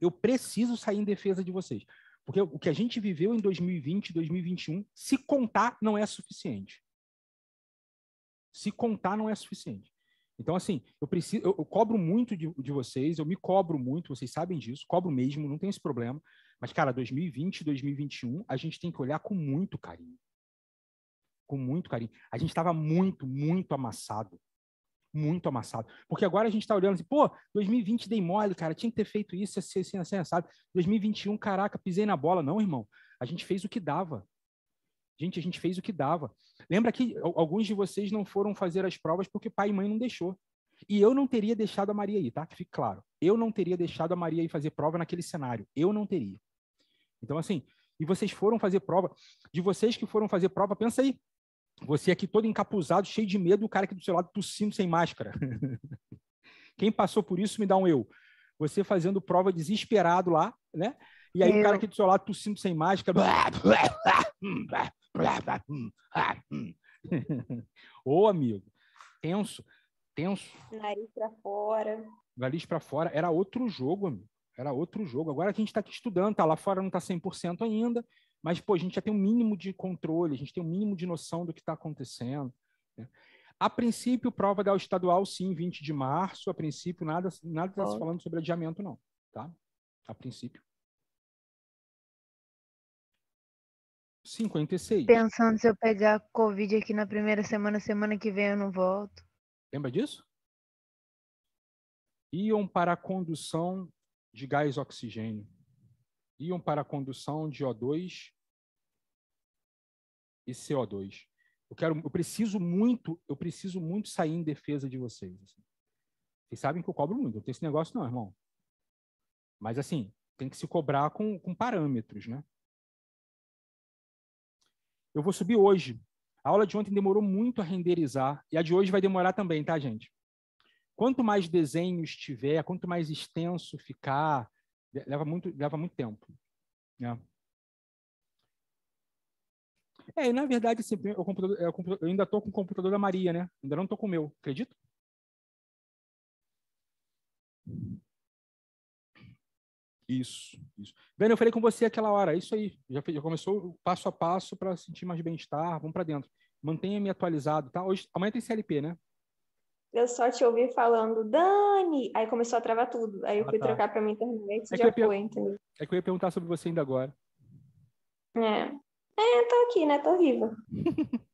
Eu preciso sair em defesa de vocês. Porque o que a gente viveu em 2020, 2021, se contar não é suficiente. Se contar não é suficiente. Então, assim, eu preciso, eu, eu cobro muito de, de, vocês, eu me cobro muito, vocês sabem disso, cobro mesmo, não tem esse problema. Mas, cara, 2020, 2021, a gente tem que olhar com muito carinho. Com muito carinho. A gente estava muito, muito amassado muito amassado. Porque agora a gente está olhando assim, pô, 2020 dei mole, cara, tinha que ter feito isso, assim, assim, assim, sabe? 2021, caraca, pisei na bola. Não, irmão, a gente fez o que dava. Gente, a gente fez o que dava. Lembra que alguns de vocês não foram fazer as provas porque pai e mãe não deixou. E eu não teria deixado a Maria ir, tá? Que fique claro. Eu não teria deixado a Maria ir fazer prova naquele cenário. Eu não teria. Então, assim, e vocês foram fazer prova. De vocês que foram fazer prova, pensa aí. Você aqui todo encapuzado, cheio de medo, o cara aqui do seu lado tossindo sem máscara. Quem passou por isso me dá um eu. Você fazendo prova desesperado lá, né? E aí eu... o cara aqui do seu lado tossindo sem máscara. Ô, amigo, tenso, tenso.
Nariz para fora.
Nariz para fora. Era outro jogo, amigo. Era outro jogo. Agora a gente está aqui estudando, tá lá fora, não está 100% ainda. Mas, pô, a gente já tem um mínimo de controle, a gente tem um mínimo de noção do que está acontecendo. Né? A princípio, prova da estadual, sim, 20 de março. A princípio, nada nada está se falando sobre adiamento, não. Tá? A princípio. 56.
Pensando
se eu pegar Covid aqui na primeira semana, semana que vem eu não volto.
Lembra disso? Iam para condução de gás oxigênio iam para a condução de O2 e CO2. Eu quero, eu preciso muito, eu preciso muito sair em defesa de vocês. Assim. Vocês sabem que eu cobro muito, eu tenho esse negócio não, irmão. Mas assim, tem que se cobrar com, com parâmetros, né? Eu vou subir hoje. A aula de ontem demorou muito a renderizar e a de hoje vai demorar também, tá, gente? Quanto mais desenhos tiver, quanto mais extenso ficar, leva muito, leva muito tempo. Né? É, e na verdade, assim, eu, eu, é eu ainda estou com o computador da Maria, né? Ainda não estou com o meu, acredito? Isso, isso. bem eu falei com você aquela hora, isso aí. Já, já começou passo a passo para sentir mais bem-estar, vamos para dentro. Mantenha-me atualizado, tá? Hoje, amanhã tem CLP, né?
eu só te ouvi falando, Dani! Aí começou a travar tudo. Aí eu ah, fui tá. trocar para minha internet é e já foi, entendeu?
É que eu ia perguntar sobre você ainda agora.
É. É, tô aqui, né? Tô viva.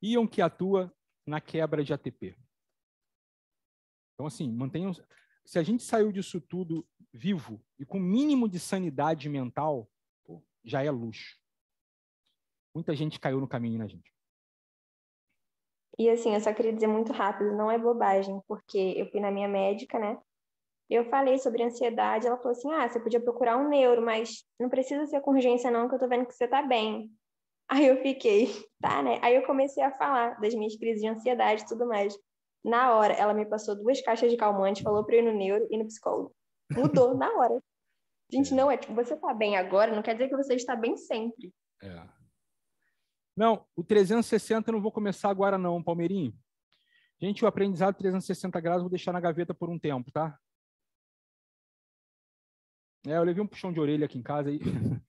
Ion que atua na quebra de ATP. Então, assim, mantenham. Se a gente saiu disso tudo vivo e com mínimo de sanidade mental, pô, já é luxo. Muita gente caiu no caminho na né, gente.
E assim, eu só queria dizer muito rápido, não é bobagem, porque eu fui na minha médica, né? Eu falei sobre ansiedade, ela falou assim: ah, você podia procurar um neuro, mas não precisa ser com urgência, não, que eu tô vendo que você tá bem. Aí eu fiquei, tá, né? Aí eu comecei a falar das minhas crises de ansiedade e tudo mais. Na hora, ela me passou duas caixas de calmante, falou pra eu ir no neuro e no psicólogo. Mudou na hora. Gente, é. não é tipo, você tá bem agora, não quer dizer que você está bem sempre. É,
não, o 360 eu não vou começar agora não, Palmeirinho. Gente, o aprendizado 360 graus eu vou deixar na gaveta por um tempo, tá? É, eu levei um puxão de orelha aqui em casa aí.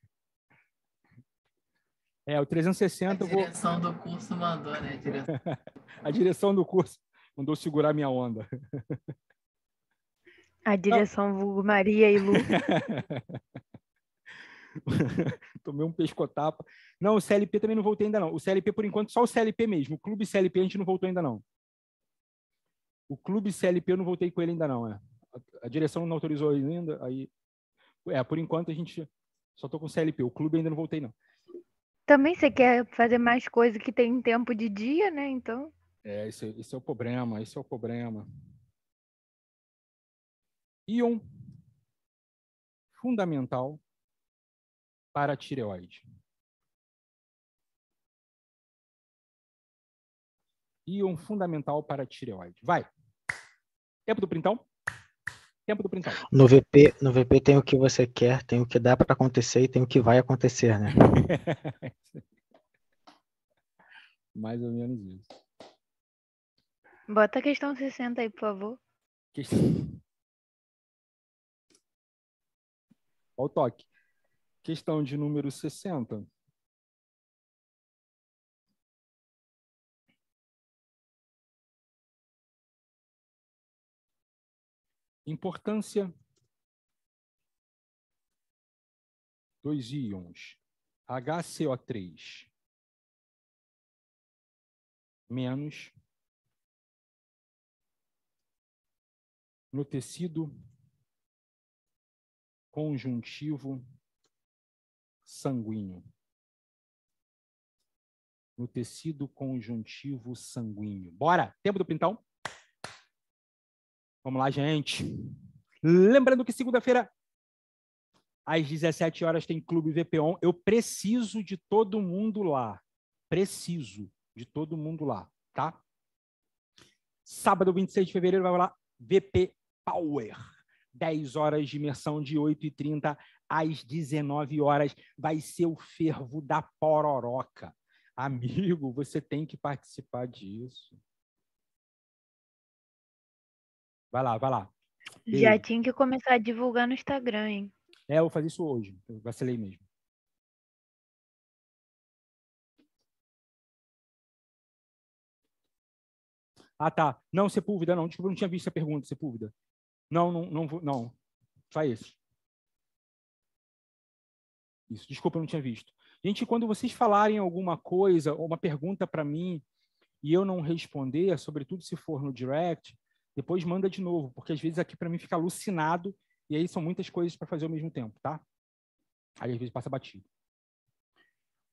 É, o 360 A direção do curso mandou, né? A direção... A direção do curso mandou segurar minha onda.
A direção Não. vulgo Maria e Lu.
Tomei um pescotapa. Não, o CLP também não voltei ainda não. O CLP, por enquanto, só o CLP mesmo. O Clube CLP a gente não voltou ainda não. O Clube CLP eu não voltei com ele ainda não. É. A, direção não autorizou ainda. Aí, é, por enquanto a gente só tô com o CLP. O Clube ainda não voltei não.
Também você quer fazer mais coisa que tem tempo de dia, né? Então.
É, esse, esse é o problema. Esse é o problema. Ion
fundamental para a tireoide.
Íon fundamental para a tireoide. Vai. Tempo do printão? Tempo do printão.
No VP, no VP tem o que você quer, tem o que dá para acontecer e tem o que vai acontecer, né? Mais ou menos isso. Bota a questão 60 aí, por favor.
Questão... Olha o toque. Questão de número 60. Importância dos íons HCO3 menos no tecido
conjuntivo sanguíneo. No tecido conjuntivo sanguíneo. Bora! Tempo do pintão? Vamos lá, gente. Lembrando que segunda-feira, às 17 horas, tem Clube VP1. Eu preciso de todo mundo lá. Preciso de todo mundo lá, tá? Sábado, 26 de fevereiro, vai lá VP Power. 10 horas de imersão de 8h30 às 19 horas. Vai ser o fervo da pororoca. Amigo, você tem que participar disso. Vai lá, vai lá. Beijo. Já
tinha que começar a divulgar no Instagram, hein?
É, eu vou fazer isso hoje. Eu vacilei mesmo. Ah, tá. Não,
Sepúlveda, não. Desculpa, eu não tinha visto a pergunta, Sepúlveda. Não, não, não, não. Só isso. Isso, desculpa, eu não tinha visto. Gente, quando vocês falarem alguma coisa ou uma pergunta para mim e eu não responder, sobretudo se for no direct, depois manda de novo, porque às vezes aqui para mim fica alucinado e aí são muitas coisas para fazer ao mesmo tempo, tá? Aí às vezes passa batido.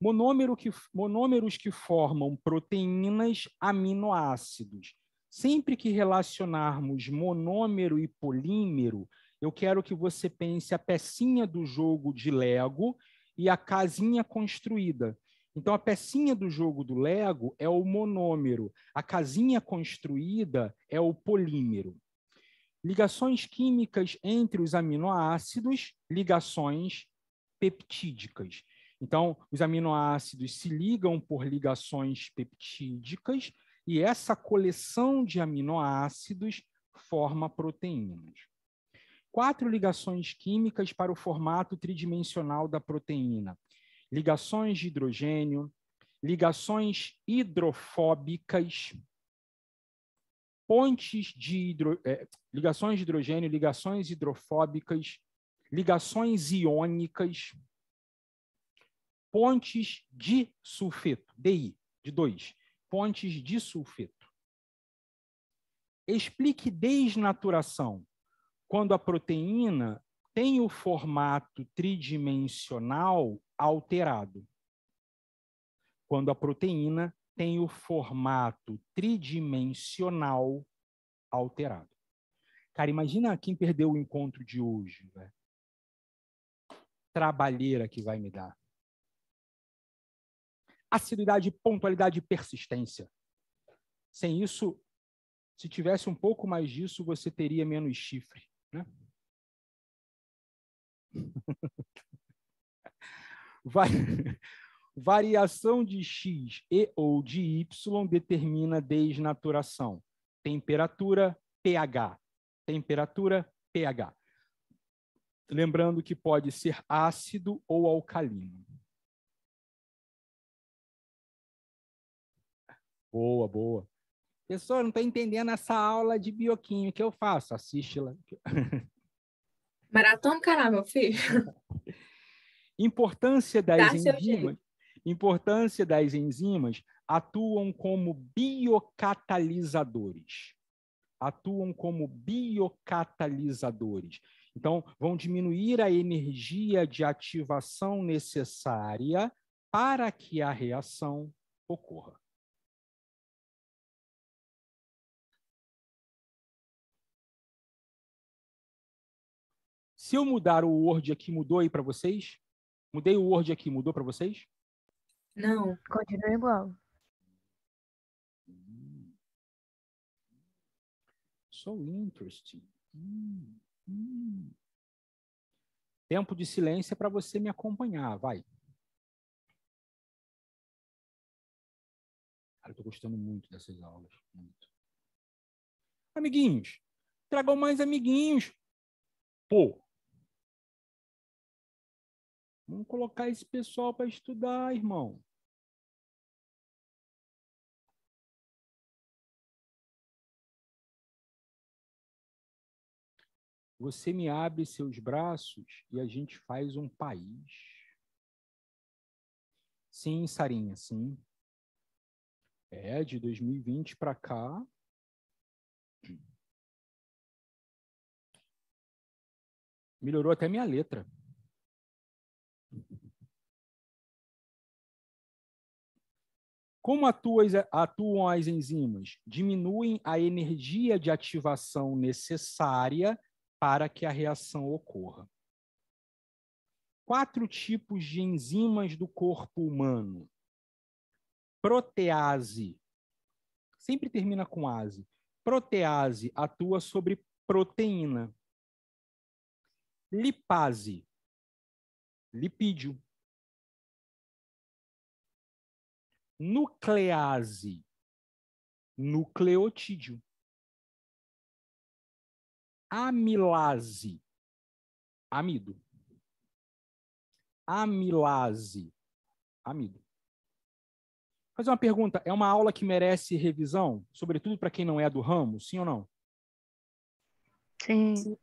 Monômero que, monômeros que formam proteínas aminoácidos. Sempre que relacionarmos monômero e polímero, eu quero que você pense a pecinha do jogo de Lego e a casinha construída. Então, a pecinha do jogo do Lego é o monômero, a casinha construída é o polímero. Ligações químicas entre os aminoácidos, ligações peptídicas. Então, os aminoácidos se ligam por ligações peptídicas e essa coleção de aminoácidos forma proteínas quatro ligações químicas para o formato tridimensional da proteína: ligações de hidrogênio, ligações hidrofóbicas, pontes de hidro, é, ligações de hidrogênio, ligações hidrofóbicas, ligações iônicas, pontes de sulfeto, DI, de dois pontes de sulfeto. Explique desnaturação quando a proteína tem o formato tridimensional alterado. Quando a proteína tem o formato tridimensional alterado. Cara, imagina quem perdeu o encontro de hoje, velho. Né? Trabalheira que vai me dar. Acididade, pontualidade e persistência. Sem isso, se tivesse um pouco mais disso, você teria menos chifre. Né? Variação de x e ou de y determina desnaturação. Temperatura, pH. Temperatura, pH. Lembrando que pode ser ácido ou alcalino. Boa, boa. Pessoa, não estou entendendo essa aula de bioquímica que eu faço, assiste lá. Maratona, caralho, meu filho. Importância das Dá enzimas. Importância das enzimas atuam como biocatalisadores. Atuam como biocatalisadores. Então, vão diminuir a energia de ativação necessária para que a reação ocorra.
se eu mudar o Word
aqui, mudou aí para vocês? Mudei o Word aqui, mudou para vocês?
Não, continua igual.
So interesting. Hum, hum. Tempo de silêncio é para você me acompanhar, vai.
Cara, eu tô gostando muito dessas aulas. Muito. Amiguinhos, tragam mais amiguinhos. Pô, Vamos colocar esse pessoal para estudar, irmão.
Você me abre seus braços e a gente faz um país. Sim, Sarinha, sim. É, de 2020 para cá.
Melhorou até minha letra.
Como atuam as enzimas? Diminuem a energia de ativação necessária para que a reação ocorra. Quatro tipos de enzimas do corpo humano. Protease. Sempre termina com ase. Protease atua sobre proteína. Lipase.
Lipídio nuclease, nucleotídeo. Amilase, amido.
Amilase, amido. Vou fazer uma pergunta, é uma aula que merece revisão, sobretudo para quem não é do ramo, sim ou não? Sim.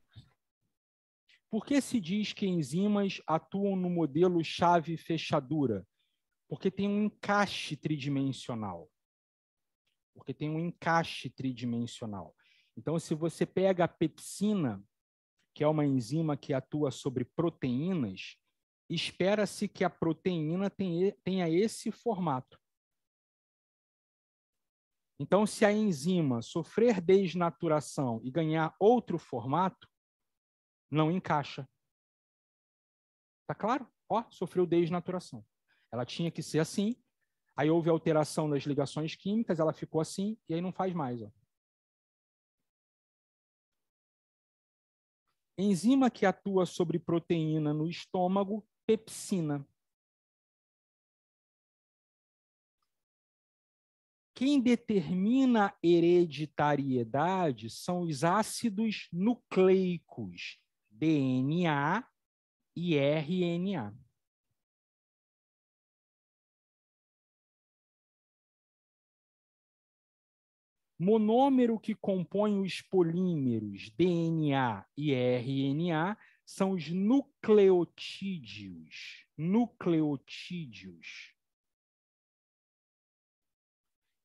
Por que se diz que enzimas atuam no modelo chave-fechadura? Porque tem um encaixe tridimensional. Porque tem um encaixe tridimensional. Então, se você pega a pepsina, que é uma enzima que atua sobre proteínas, espera-se que a proteína tenha esse formato. Então, se a enzima sofrer desnaturação e ganhar outro formato, não encaixa. Tá claro? Ó, sofreu desnaturação. Ela tinha que ser assim. Aí houve alteração das ligações químicas, ela ficou assim e aí não faz mais. Ó. Enzima que atua sobre proteína
no estômago, pepsina.
Quem determina hereditariedade são os ácidos nucleicos, DNA
e RNA.
Monômero que compõe os polímeros DNA e RNA são os nucleotídeos. Nucleotídeos.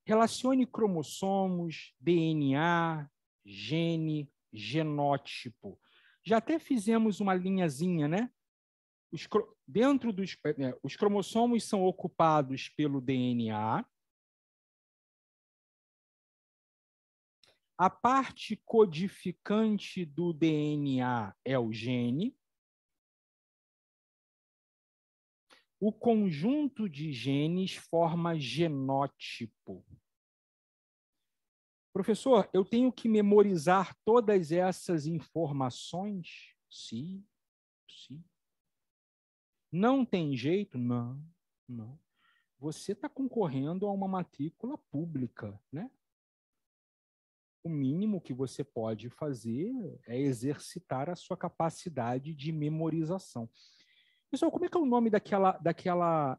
Relacione cromossomos, DNA, gene, genótipo. Já até fizemos uma linhazinha, né? Os, dentro dos é, os cromossomos são ocupados pelo
DNA, A parte
codificante do DNA é o gene. O conjunto de genes forma genótipo. Professor, eu tenho que memorizar todas essas informações? Sim, sim. Não tem jeito? Não, não. Você está concorrendo a uma matrícula pública, né? o mínimo que você pode fazer é exercitar a sua capacidade de memorização. Pessoal, como é que é o nome daquela, daquela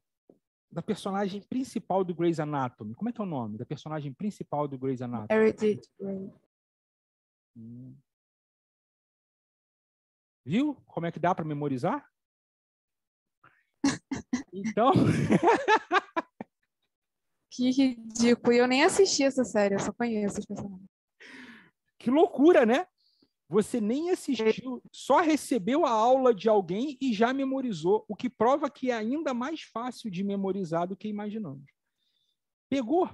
da personagem principal do Grey's Anatomy? Como é que é o nome da personagem principal do Grey's Anatomy? Meredith Grey. Hum. Viu? Como é que dá para memorizar?
Então.
que ridículo. E eu nem assisti essa série, eu só conheço os personagens.
Que loucura, né? Você nem assistiu, só recebeu a aula de alguém e já memorizou, o que prova que é ainda mais fácil de memorizar do que imaginamos. Pegou.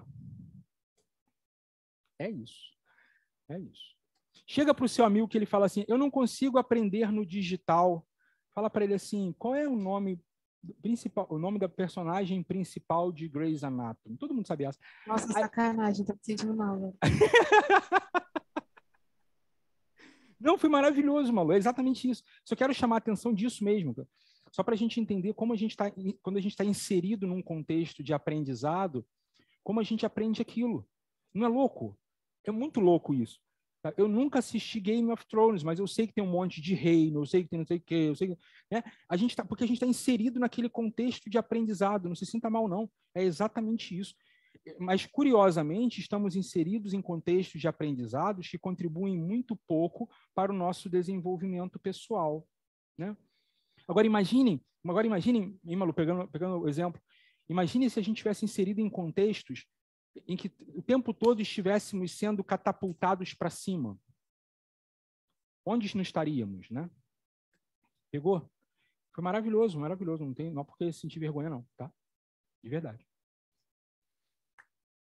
É isso. É isso. Chega para o seu amigo que ele fala assim: Eu não consigo aprender no digital. Fala para ele assim: Qual é o nome principal, o nome da personagem principal de Grey's Anatomy? Todo mundo sabia essa. Nossa,
sacanagem, tô sentindo mal.
Não, foi maravilhoso, Malu, é exatamente isso. Só quero chamar a atenção disso mesmo, só para a gente entender como a gente está, quando a gente está inserido num contexto de aprendizado, como a gente aprende aquilo. Não é louco? É muito louco isso. Tá? Eu nunca assisti Game of Thrones, mas eu sei que tem um monte de reino, eu sei que tem não sei o quê, eu sei que, né? A gente tá, porque a gente está inserido naquele contexto de aprendizado, não se sinta mal, não. É exatamente isso. Mas, curiosamente, estamos inseridos em contextos de aprendizados que contribuem muito pouco para o nosso desenvolvimento pessoal. Né? Agora imaginem, agora imaginem, Imalu, pegando, pegando o exemplo, imagine se a gente tivesse inserido em contextos em que o tempo todo estivéssemos sendo catapultados para cima. Onde não estaríamos, né? Pegou? Foi maravilhoso, maravilhoso. Não tem, não é porque sentir vergonha não, tá? De verdade.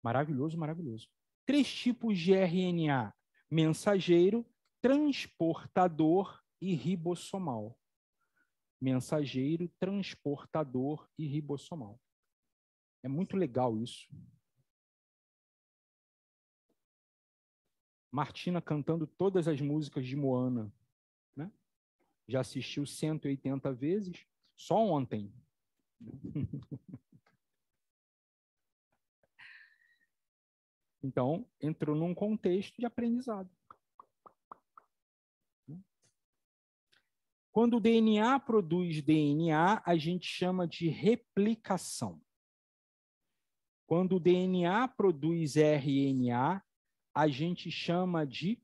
Maravilhoso, maravilhoso. Três tipos de RNA: mensageiro, transportador e ribossomal. Mensageiro, transportador e ribossomal. É muito legal
isso. Martina
cantando todas as músicas de Moana. Né? Já assistiu 180 vezes, só ontem. Então, entrou num contexto de aprendizado. Quando o DNA produz DNA, a gente chama de replicação. Quando o DNA produz RNA, a gente chama de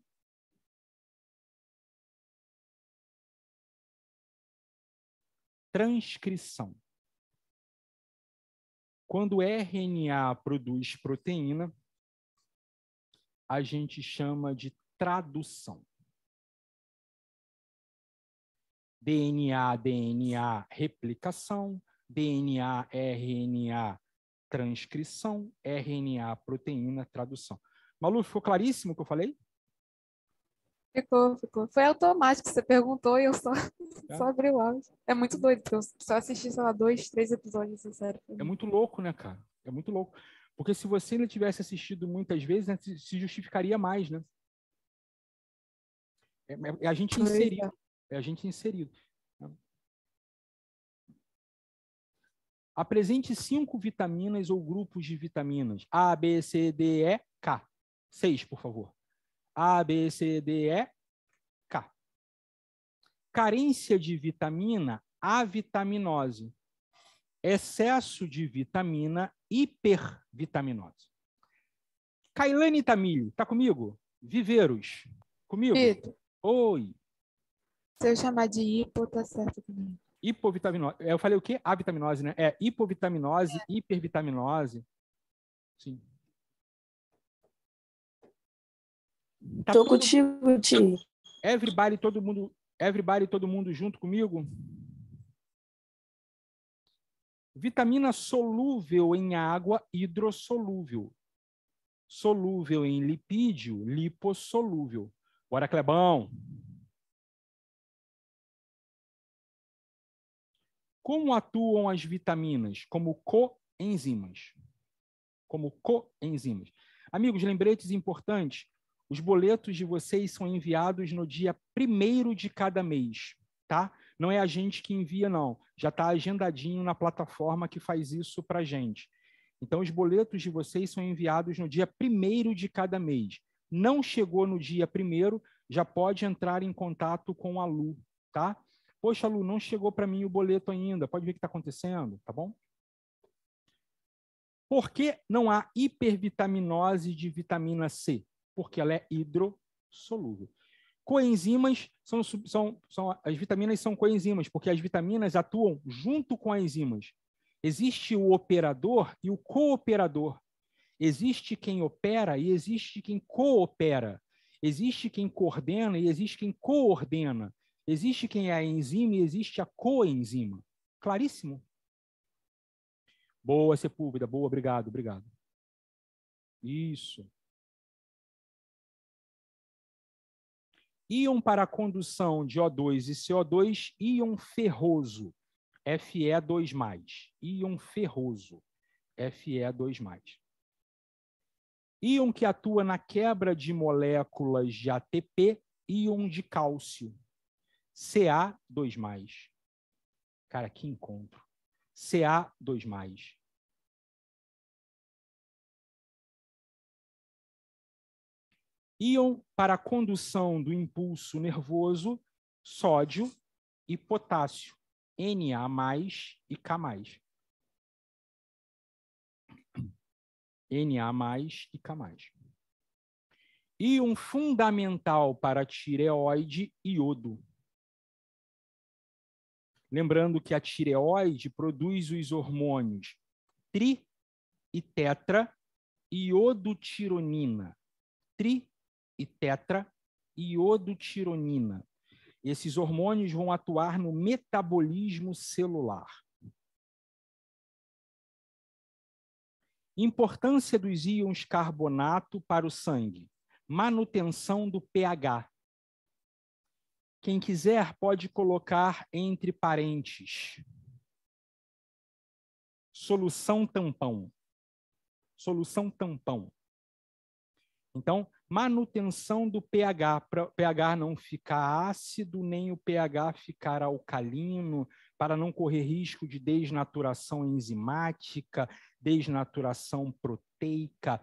transcrição. Quando o RNA produz proteína, a gente chama de tradução. DNA, DNA, replicação, DNA, RNA, transcrição, RNA, proteína, tradução. Malu, ficou claríssimo o que eu falei?
Ficou, ficou. Foi automático, você perguntou e eu só, é. só abri o É muito doido, porque eu só assisti, sei lá, dois, três episódios, sincero. Assim, é muito
louco, né, cara? É muito louco. Porque se você ainda tivesse assistido muitas vezes, né, se justificaria mais, né?
É, é, é a gente é. inserido.
É a gente inserido. Né? Apresente cinco vitaminas ou grupos de vitaminas. A, B, C, D, E, K. Seis, por favor. A, B, C, D, E, K. Carência de vitamina, avitaminose. Excesso de vitamina, hipervitaminose. Kailane Tamil, tá comigo? Viveiros, comigo? Oi.
Se eu chamar de hipo, tá certo comigo.
Hipovitaminose. É, eu falei o quê? A vitaminose, né? É hipovitaminose, é. hipervitaminose. Sim. Tá Tô tudo... contigo, tio. Everybody, todo mundo, everybody, todo mundo junto comigo? Vitamina solúvel em água, hidrossolúvel. Solúvel em lipídio, lipossolúvel.
Bora, Clebão!
Como atuam as vitaminas? Como coenzimas. Como coenzimas. Amigos, lembretes importantes. Os boletos de vocês são enviados no dia primeiro de cada mês, tá? Não é a gente que envia, não. Já está agendadinho na plataforma que faz isso para a gente. Então, os boletos de vocês são enviados no dia primeiro de cada mês. Não chegou no dia primeiro, já pode entrar em contato com a Lu, tá? Poxa, Lu, não chegou para mim o boleto ainda. Pode ver o que está acontecendo, tá bom? Por que não há hipervitaminose de vitamina C? Porque ela é hidrossolúvel. Coenzimas são, são, são as vitaminas são coenzimas, porque as vitaminas atuam junto com as enzimas. Existe o operador e o cooperador. Existe quem opera e existe quem coopera. Existe quem coordena e existe quem coordena. Existe quem é a enzima e existe a coenzima. Claríssimo? Boa, Sepúlveda. Boa, obrigado,
obrigado. Isso.
íon para condução de O2 e CO2, íon ferroso, Fe2+, íon ferroso, Fe2+. Íon que atua na quebra de moléculas de ATP, íon de cálcio, Ca2+. Cara, que encontro. Ca2+.
iam para a
condução do impulso nervoso sódio e potássio, Na e K. Na e K. E um fundamental para a tireoide, iodo. Lembrando que a tireoide produz os hormônios tri e tetra iodotironina, tri e tetra iodotironina. Esses hormônios vão atuar no metabolismo celular. Importância dos íons carbonato para o sangue. Manutenção do pH. Quem quiser pode colocar entre parentes. Solução tampão. Solução tampão. Então, manutenção do pH, para o pH não ficar ácido, nem o pH ficar alcalino, para não correr risco de desnaturação enzimática, desnaturação proteica.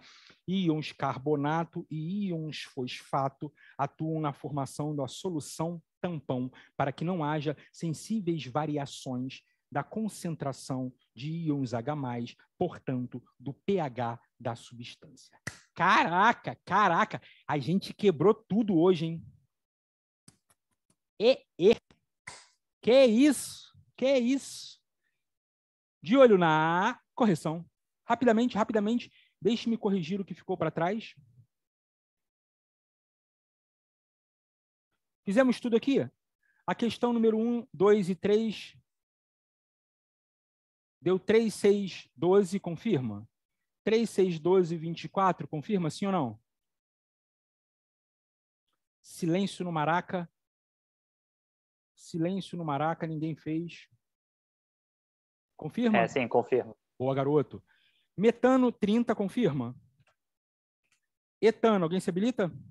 Íons carbonato e íons fosfato atuam na formação da solução tampão, para que não haja sensíveis variações da concentração de íons H+, portanto, do pH da substância. Caraca, caraca. A gente quebrou tudo hoje, hein? E, e. Que isso? Que isso? De olho na correção. Rapidamente, rapidamente. Deixe-me corrigir o que ficou para trás. Fizemos tudo aqui? A questão número 1, 2 e 3 deu 3, 6, 12, confirma? 3, 6, 12 e 24, confirma, sim ou não? Silêncio no Maraca. Silêncio no Maraca, ninguém fez. Confirma? É, sim, confirma. Boa, garoto. Metano 30, confirma. Etano, alguém se habilita? Sim.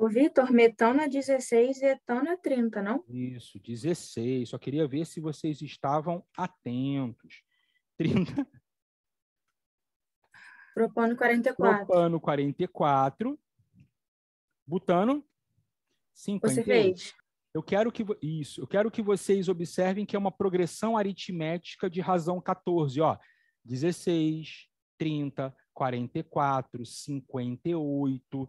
O Vitor, metano 16 e etano 30, não?
Isso, 16. Só queria ver se vocês estavam atentos. 30.
Propano 44.
Propano 44. Butano 58. Você fez. Eu quero que isso, eu quero que vocês observem que é uma progressão aritmética de razão 14, ó. 16, 30, 44, 58,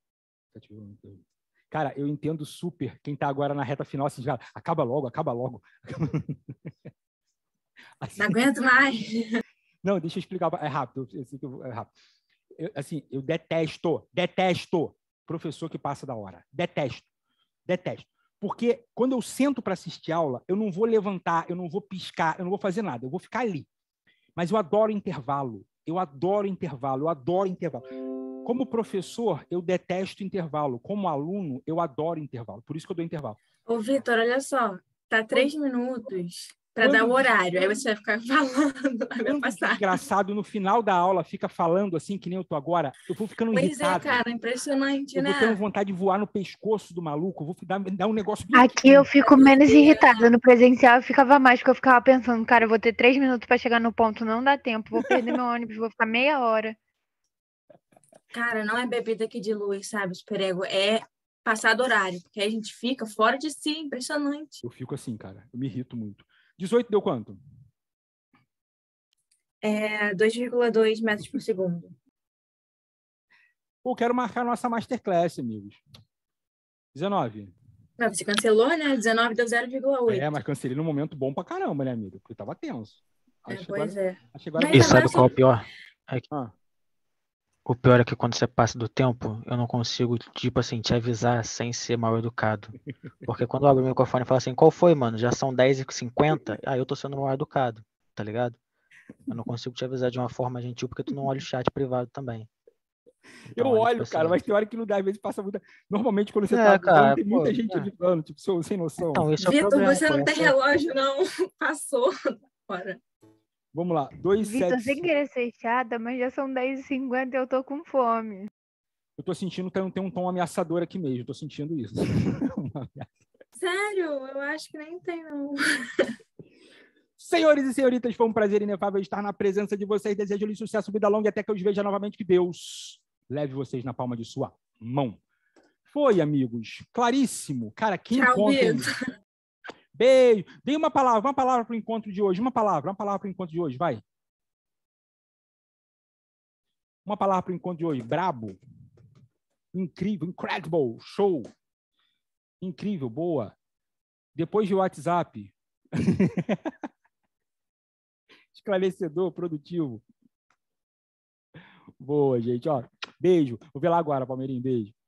Cara, eu entendo super quem está agora na reta final, assim, já, acaba logo, acaba logo. Assim, não aguento mais. Não, deixa eu explicar, é rápido, eu sei que é rápido. Eu, assim, eu detesto, detesto professor que passa da hora. Detesto, detesto. Porque quando eu sento para assistir aula, eu não vou levantar, eu não vou piscar, eu não vou fazer nada, eu vou ficar ali. Mas eu adoro intervalo, eu adoro intervalo, eu adoro intervalo. Como professor, eu detesto intervalo. Como aluno, eu adoro intervalo. Por isso que eu dou intervalo.
Ô, Vitor, olha só. Tá três minutos para dar o horário. Aí você vai ficar falando.
Vai passar. Engraçado, no final da aula fica falando assim, que nem eu tô agora. Eu vou ficando pois é, irritado. Pois é, cara,
impressionante, eu né? Eu tenho
vontade de voar no pescoço do maluco. vou dar, dar um negócio...
Aqui eu fico menos irritada. No presencial eu ficava mais, porque eu ficava pensando, cara, eu vou ter três minutos para chegar no ponto, não dá tempo. Vou perder meu ônibus, vou ficar meia hora. Cara, não é bebida que dilui, sabe, os perego. É passar do horário, porque a gente fica fora de si, impressionante.
Eu fico assim, cara, eu me irrito muito. 18 deu quanto?
É 2,2 metros por segundo.
Pô, quero marcar nossa masterclass, amigos. 19.
Não, você cancelou, né? 19 deu 0,8. É,
mas cancelei num momento bom pra caramba, né, amigo? Porque tava tenso.
É, pois agora, é. Mas e sabe qual é o pior? É que... ah. O pior é que quando você passa do tempo, eu não consigo, tipo assim, te avisar sem ser mal educado. Porque quando eu abro o microfone e falo assim, qual foi, mano? Já são 10h50, aí ah, eu tô sendo mal educado, tá ligado? Eu não consigo te avisar de uma forma gentil, porque tu não olha o chat privado também.
Então, eu é, tipo olho, assim, cara, né? mas tem hora que não dá, às vezes passa muita.
Normalmente, quando você é, tá cara, tem muita pô, gente é.
avisando, tipo, sem noção. Então, esse Vitor, é o problema, você não tem é relógio,
não. Passou. Bora.
Vamos lá, 2, Vitor, sem
querer ser chata, mas já são 10h50 e eu tô com fome.
Eu tô sentindo que tem um tom ameaçador aqui mesmo, tô sentindo isso.
Sério? Eu acho que nem tem, não. Senhores e senhoritas, foi um
prazer inefável estar na presença de vocês. Desejo-lhes sucesso, vida longa e até que eu os veja novamente. Que Deus leve vocês na palma de sua mão. Foi, amigos. Claríssimo. Cara, quem Tchau, encontra beijo. Dei uma palavra, uma palavra para o encontro de hoje. Uma palavra, uma palavra para o encontro de hoje, vai. Uma palavra para o encontro de hoje. Brabo. Incrível, incredible, show. Incrível, boa. Depois de WhatsApp. Esclarecedor, produtivo. Boa, gente. Ó,
beijo. Vou ver lá agora, Palmeirinho. Beijo.